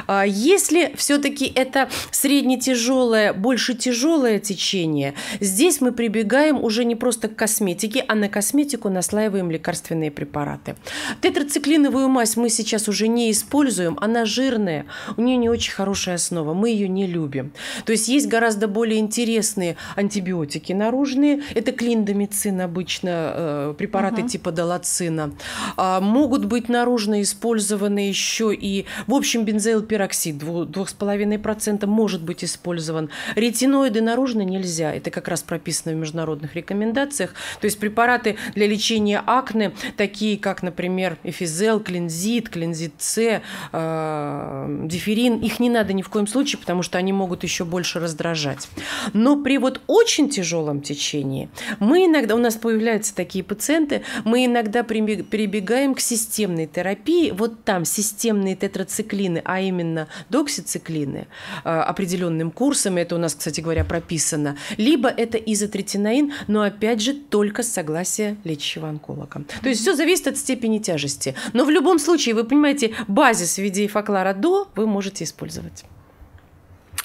А если все-таки это среднетяжелое, больше тяжелое течение, здесь мы прибегаем уже не просто к косметике, а на косметику наслаиваем лекарственные препараты. Тетрациклиновую мазь мы сейчас уже не используем, она жирная, у нее не очень хорошая основа, мы ее не любим. То есть есть гораздо более интересные антибиотики наружные, это клиндомицин обычно, э, препараты угу. типа долацина. А, могут быть наружно использованы еще и, в общем, бензоилпероксид 2,5% может быть использован. Ретиноиды наружно нельзя. Это как раз прописано в международных рекомендациях. То есть препараты для лечения акне, такие как, например, эфизел, клинзит, клинзит С, э, диферин, их не надо ни в коем случае, потому что они могут еще больше раздражать. Но при вот очень тяжелом течении мы иногда, у нас появляются такие пациенты, мы иногда перебегаем к системной терапии. Вот там системные тетрациклины, а именно доксициклины э, определенным курсом, это у нас, кстати говоря, прописано, либо это изотретинаин, но опять же только с согласия лечащего онколога. То есть все зависит от степени тяжести. Но в любом случае, вы понимаете, базис в виде факлара до вы можете использовать.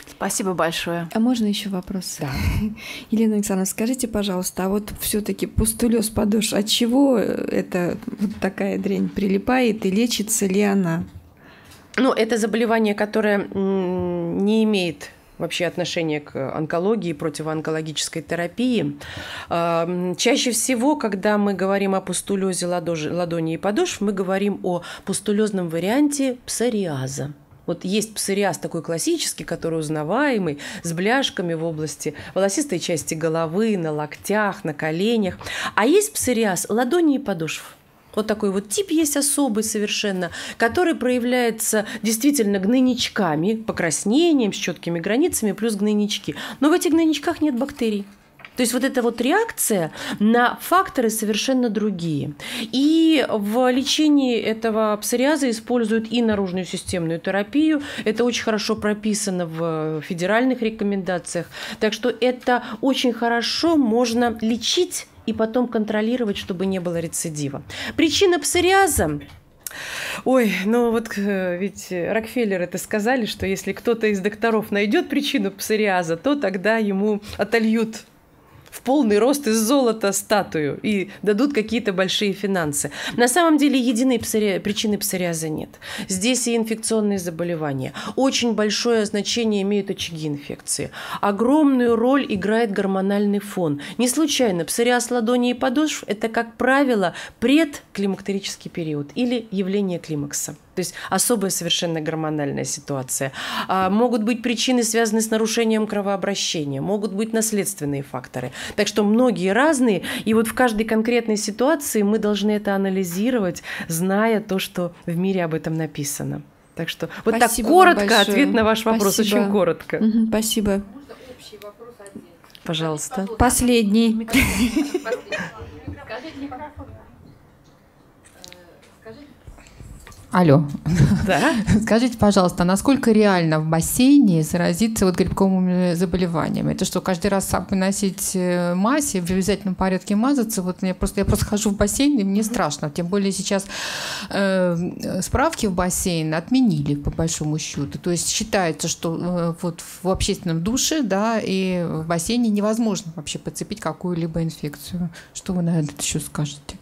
Спасибо большое. А можно еще вопрос? Да. Елена Александровна, скажите, пожалуйста, а вот все-таки пустулез подошв, от чего э, это вот такая дрянь прилипает и лечится ли она? Ну, это заболевание, которое не имеет вообще отношение к онкологии, противоонкологической терапии. Эм, чаще всего, когда мы говорим о пустулезе ладони и подошв, мы говорим о пустулезном варианте псориаза. Вот есть псориаз такой классический, который узнаваемый, с бляшками в области волосистой части головы, на локтях, на коленях. А есть псориаз ладони и подошв – вот такой вот тип есть особый совершенно, который проявляется действительно гнойничками, покраснением, с четкими границами, плюс гнойнички. Но в этих гнойничках нет бактерий. То есть вот эта вот реакция на факторы совершенно другие. И в лечении этого псориаза используют и наружную системную терапию. Это очень хорошо прописано в федеральных рекомендациях. Так что это очень хорошо можно лечить и потом контролировать, чтобы не было рецидива. Причина псориаза Ой, ну вот э, ведь Рокфеллер это сказали, что если кто-то из докторов найдет причину псориаза, то тогда ему отольют в полный рост из золота статую и дадут какие-то большие финансы. На самом деле единой псори... причины псориаза нет. Здесь и инфекционные заболевания. Очень большое значение имеют очаги инфекции. Огромную роль играет гормональный фон. Не случайно псориаз ладони и подошв – это, как правило, предклимактерический период или явление климакса. То есть особая совершенно гормональная ситуация. А, могут быть причины, связанные с нарушением кровообращения, могут быть наследственные факторы. Так что многие разные, и вот в каждой конкретной ситуации мы должны это анализировать, зная то, что в мире об этом написано. Так что вот Спасибо так коротко ответ на ваш вопрос, Спасибо. очень коротко. Угу, Спасибо. Пожалуйста. Последний. Скажите, Алло. Да? Скажите, пожалуйста, насколько реально в бассейне заразиться вот грибковыми заболеваниями? Это что, каждый раз сам носить э, мазь и в обязательном порядке мазаться? Вот я просто, я просто хожу в бассейн, и мне страшно. Тем более сейчас э, справки в бассейн отменили, по большому счету. То есть считается, что э, вот в общественном душе, да, и в бассейне невозможно вообще подцепить какую-либо инфекцию. Что вы на это еще скажете?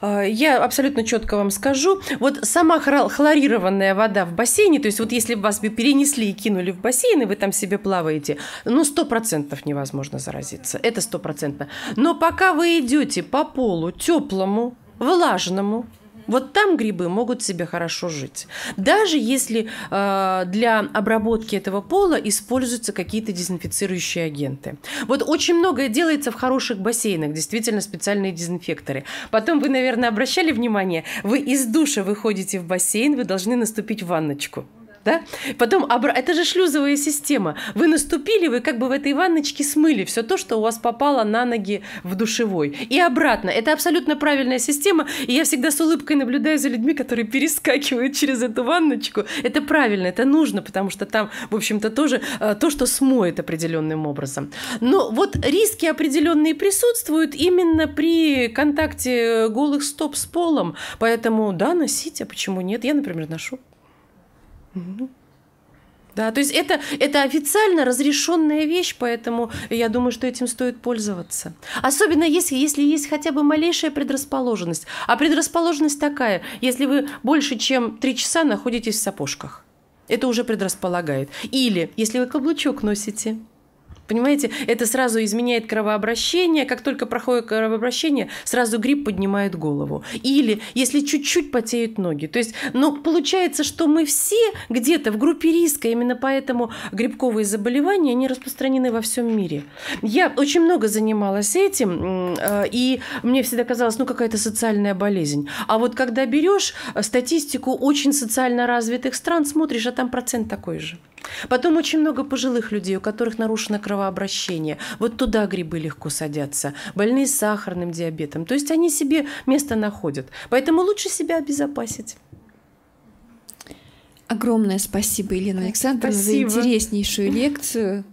Э, я абсолютно четко вам скажу. Вот сама хлорированная вода в бассейне, то есть вот если вас бы перенесли и кинули в бассейн, и вы там себе плаваете, ну, сто процентов невозможно заразиться. Это стопроцентно. Но пока вы идете по полу теплому, влажному, вот там грибы могут себе хорошо жить. Даже если э, для обработки этого пола используются какие-то дезинфицирующие агенты. Вот очень многое делается в хороших бассейнах, действительно специальные дезинфекторы. Потом вы, наверное, обращали внимание, вы из душа выходите в бассейн, вы должны наступить в ванночку да? Потом, обра... это же шлюзовая система. Вы наступили, вы как бы в этой ванночке смыли все то, что у вас попало на ноги в душевой. И обратно. Это абсолютно правильная система. И я всегда с улыбкой наблюдаю за людьми, которые перескакивают через эту ванночку. Это правильно, это нужно, потому что там, в общем-то, тоже э, то, что смоет определенным образом. Но вот риски определенные присутствуют именно при контакте э, голых стоп с полом. Поэтому, да, носите, а почему нет? Я, например, ношу. Да, то есть это, это официально разрешенная вещь, поэтому я думаю, что этим стоит пользоваться. Особенно если, если есть хотя бы малейшая предрасположенность. А предрасположенность такая, если вы больше чем три часа находитесь в сапожках. Это уже предрасполагает. Или если вы каблучок носите – Понимаете, это сразу изменяет кровообращение. Как только проходит кровообращение, сразу грипп поднимает голову. Или если чуть-чуть потеют ноги. То есть, ну, получается, что мы все где-то в группе риска. Именно поэтому грибковые заболевания, они распространены во всем мире. Я очень много занималась этим, э, и мне всегда казалось, ну, какая-то социальная болезнь. А вот когда берешь статистику очень социально развитых стран, смотришь, а там процент такой же. Потом очень много пожилых людей, у которых нарушено кровообращение кровообращения. Вот туда грибы легко садятся. Больные с сахарным диабетом. То есть они себе место находят. Поэтому лучше себя обезопасить. Огромное спасибо, Елена Александровна, спасибо. за интереснейшую лекцию.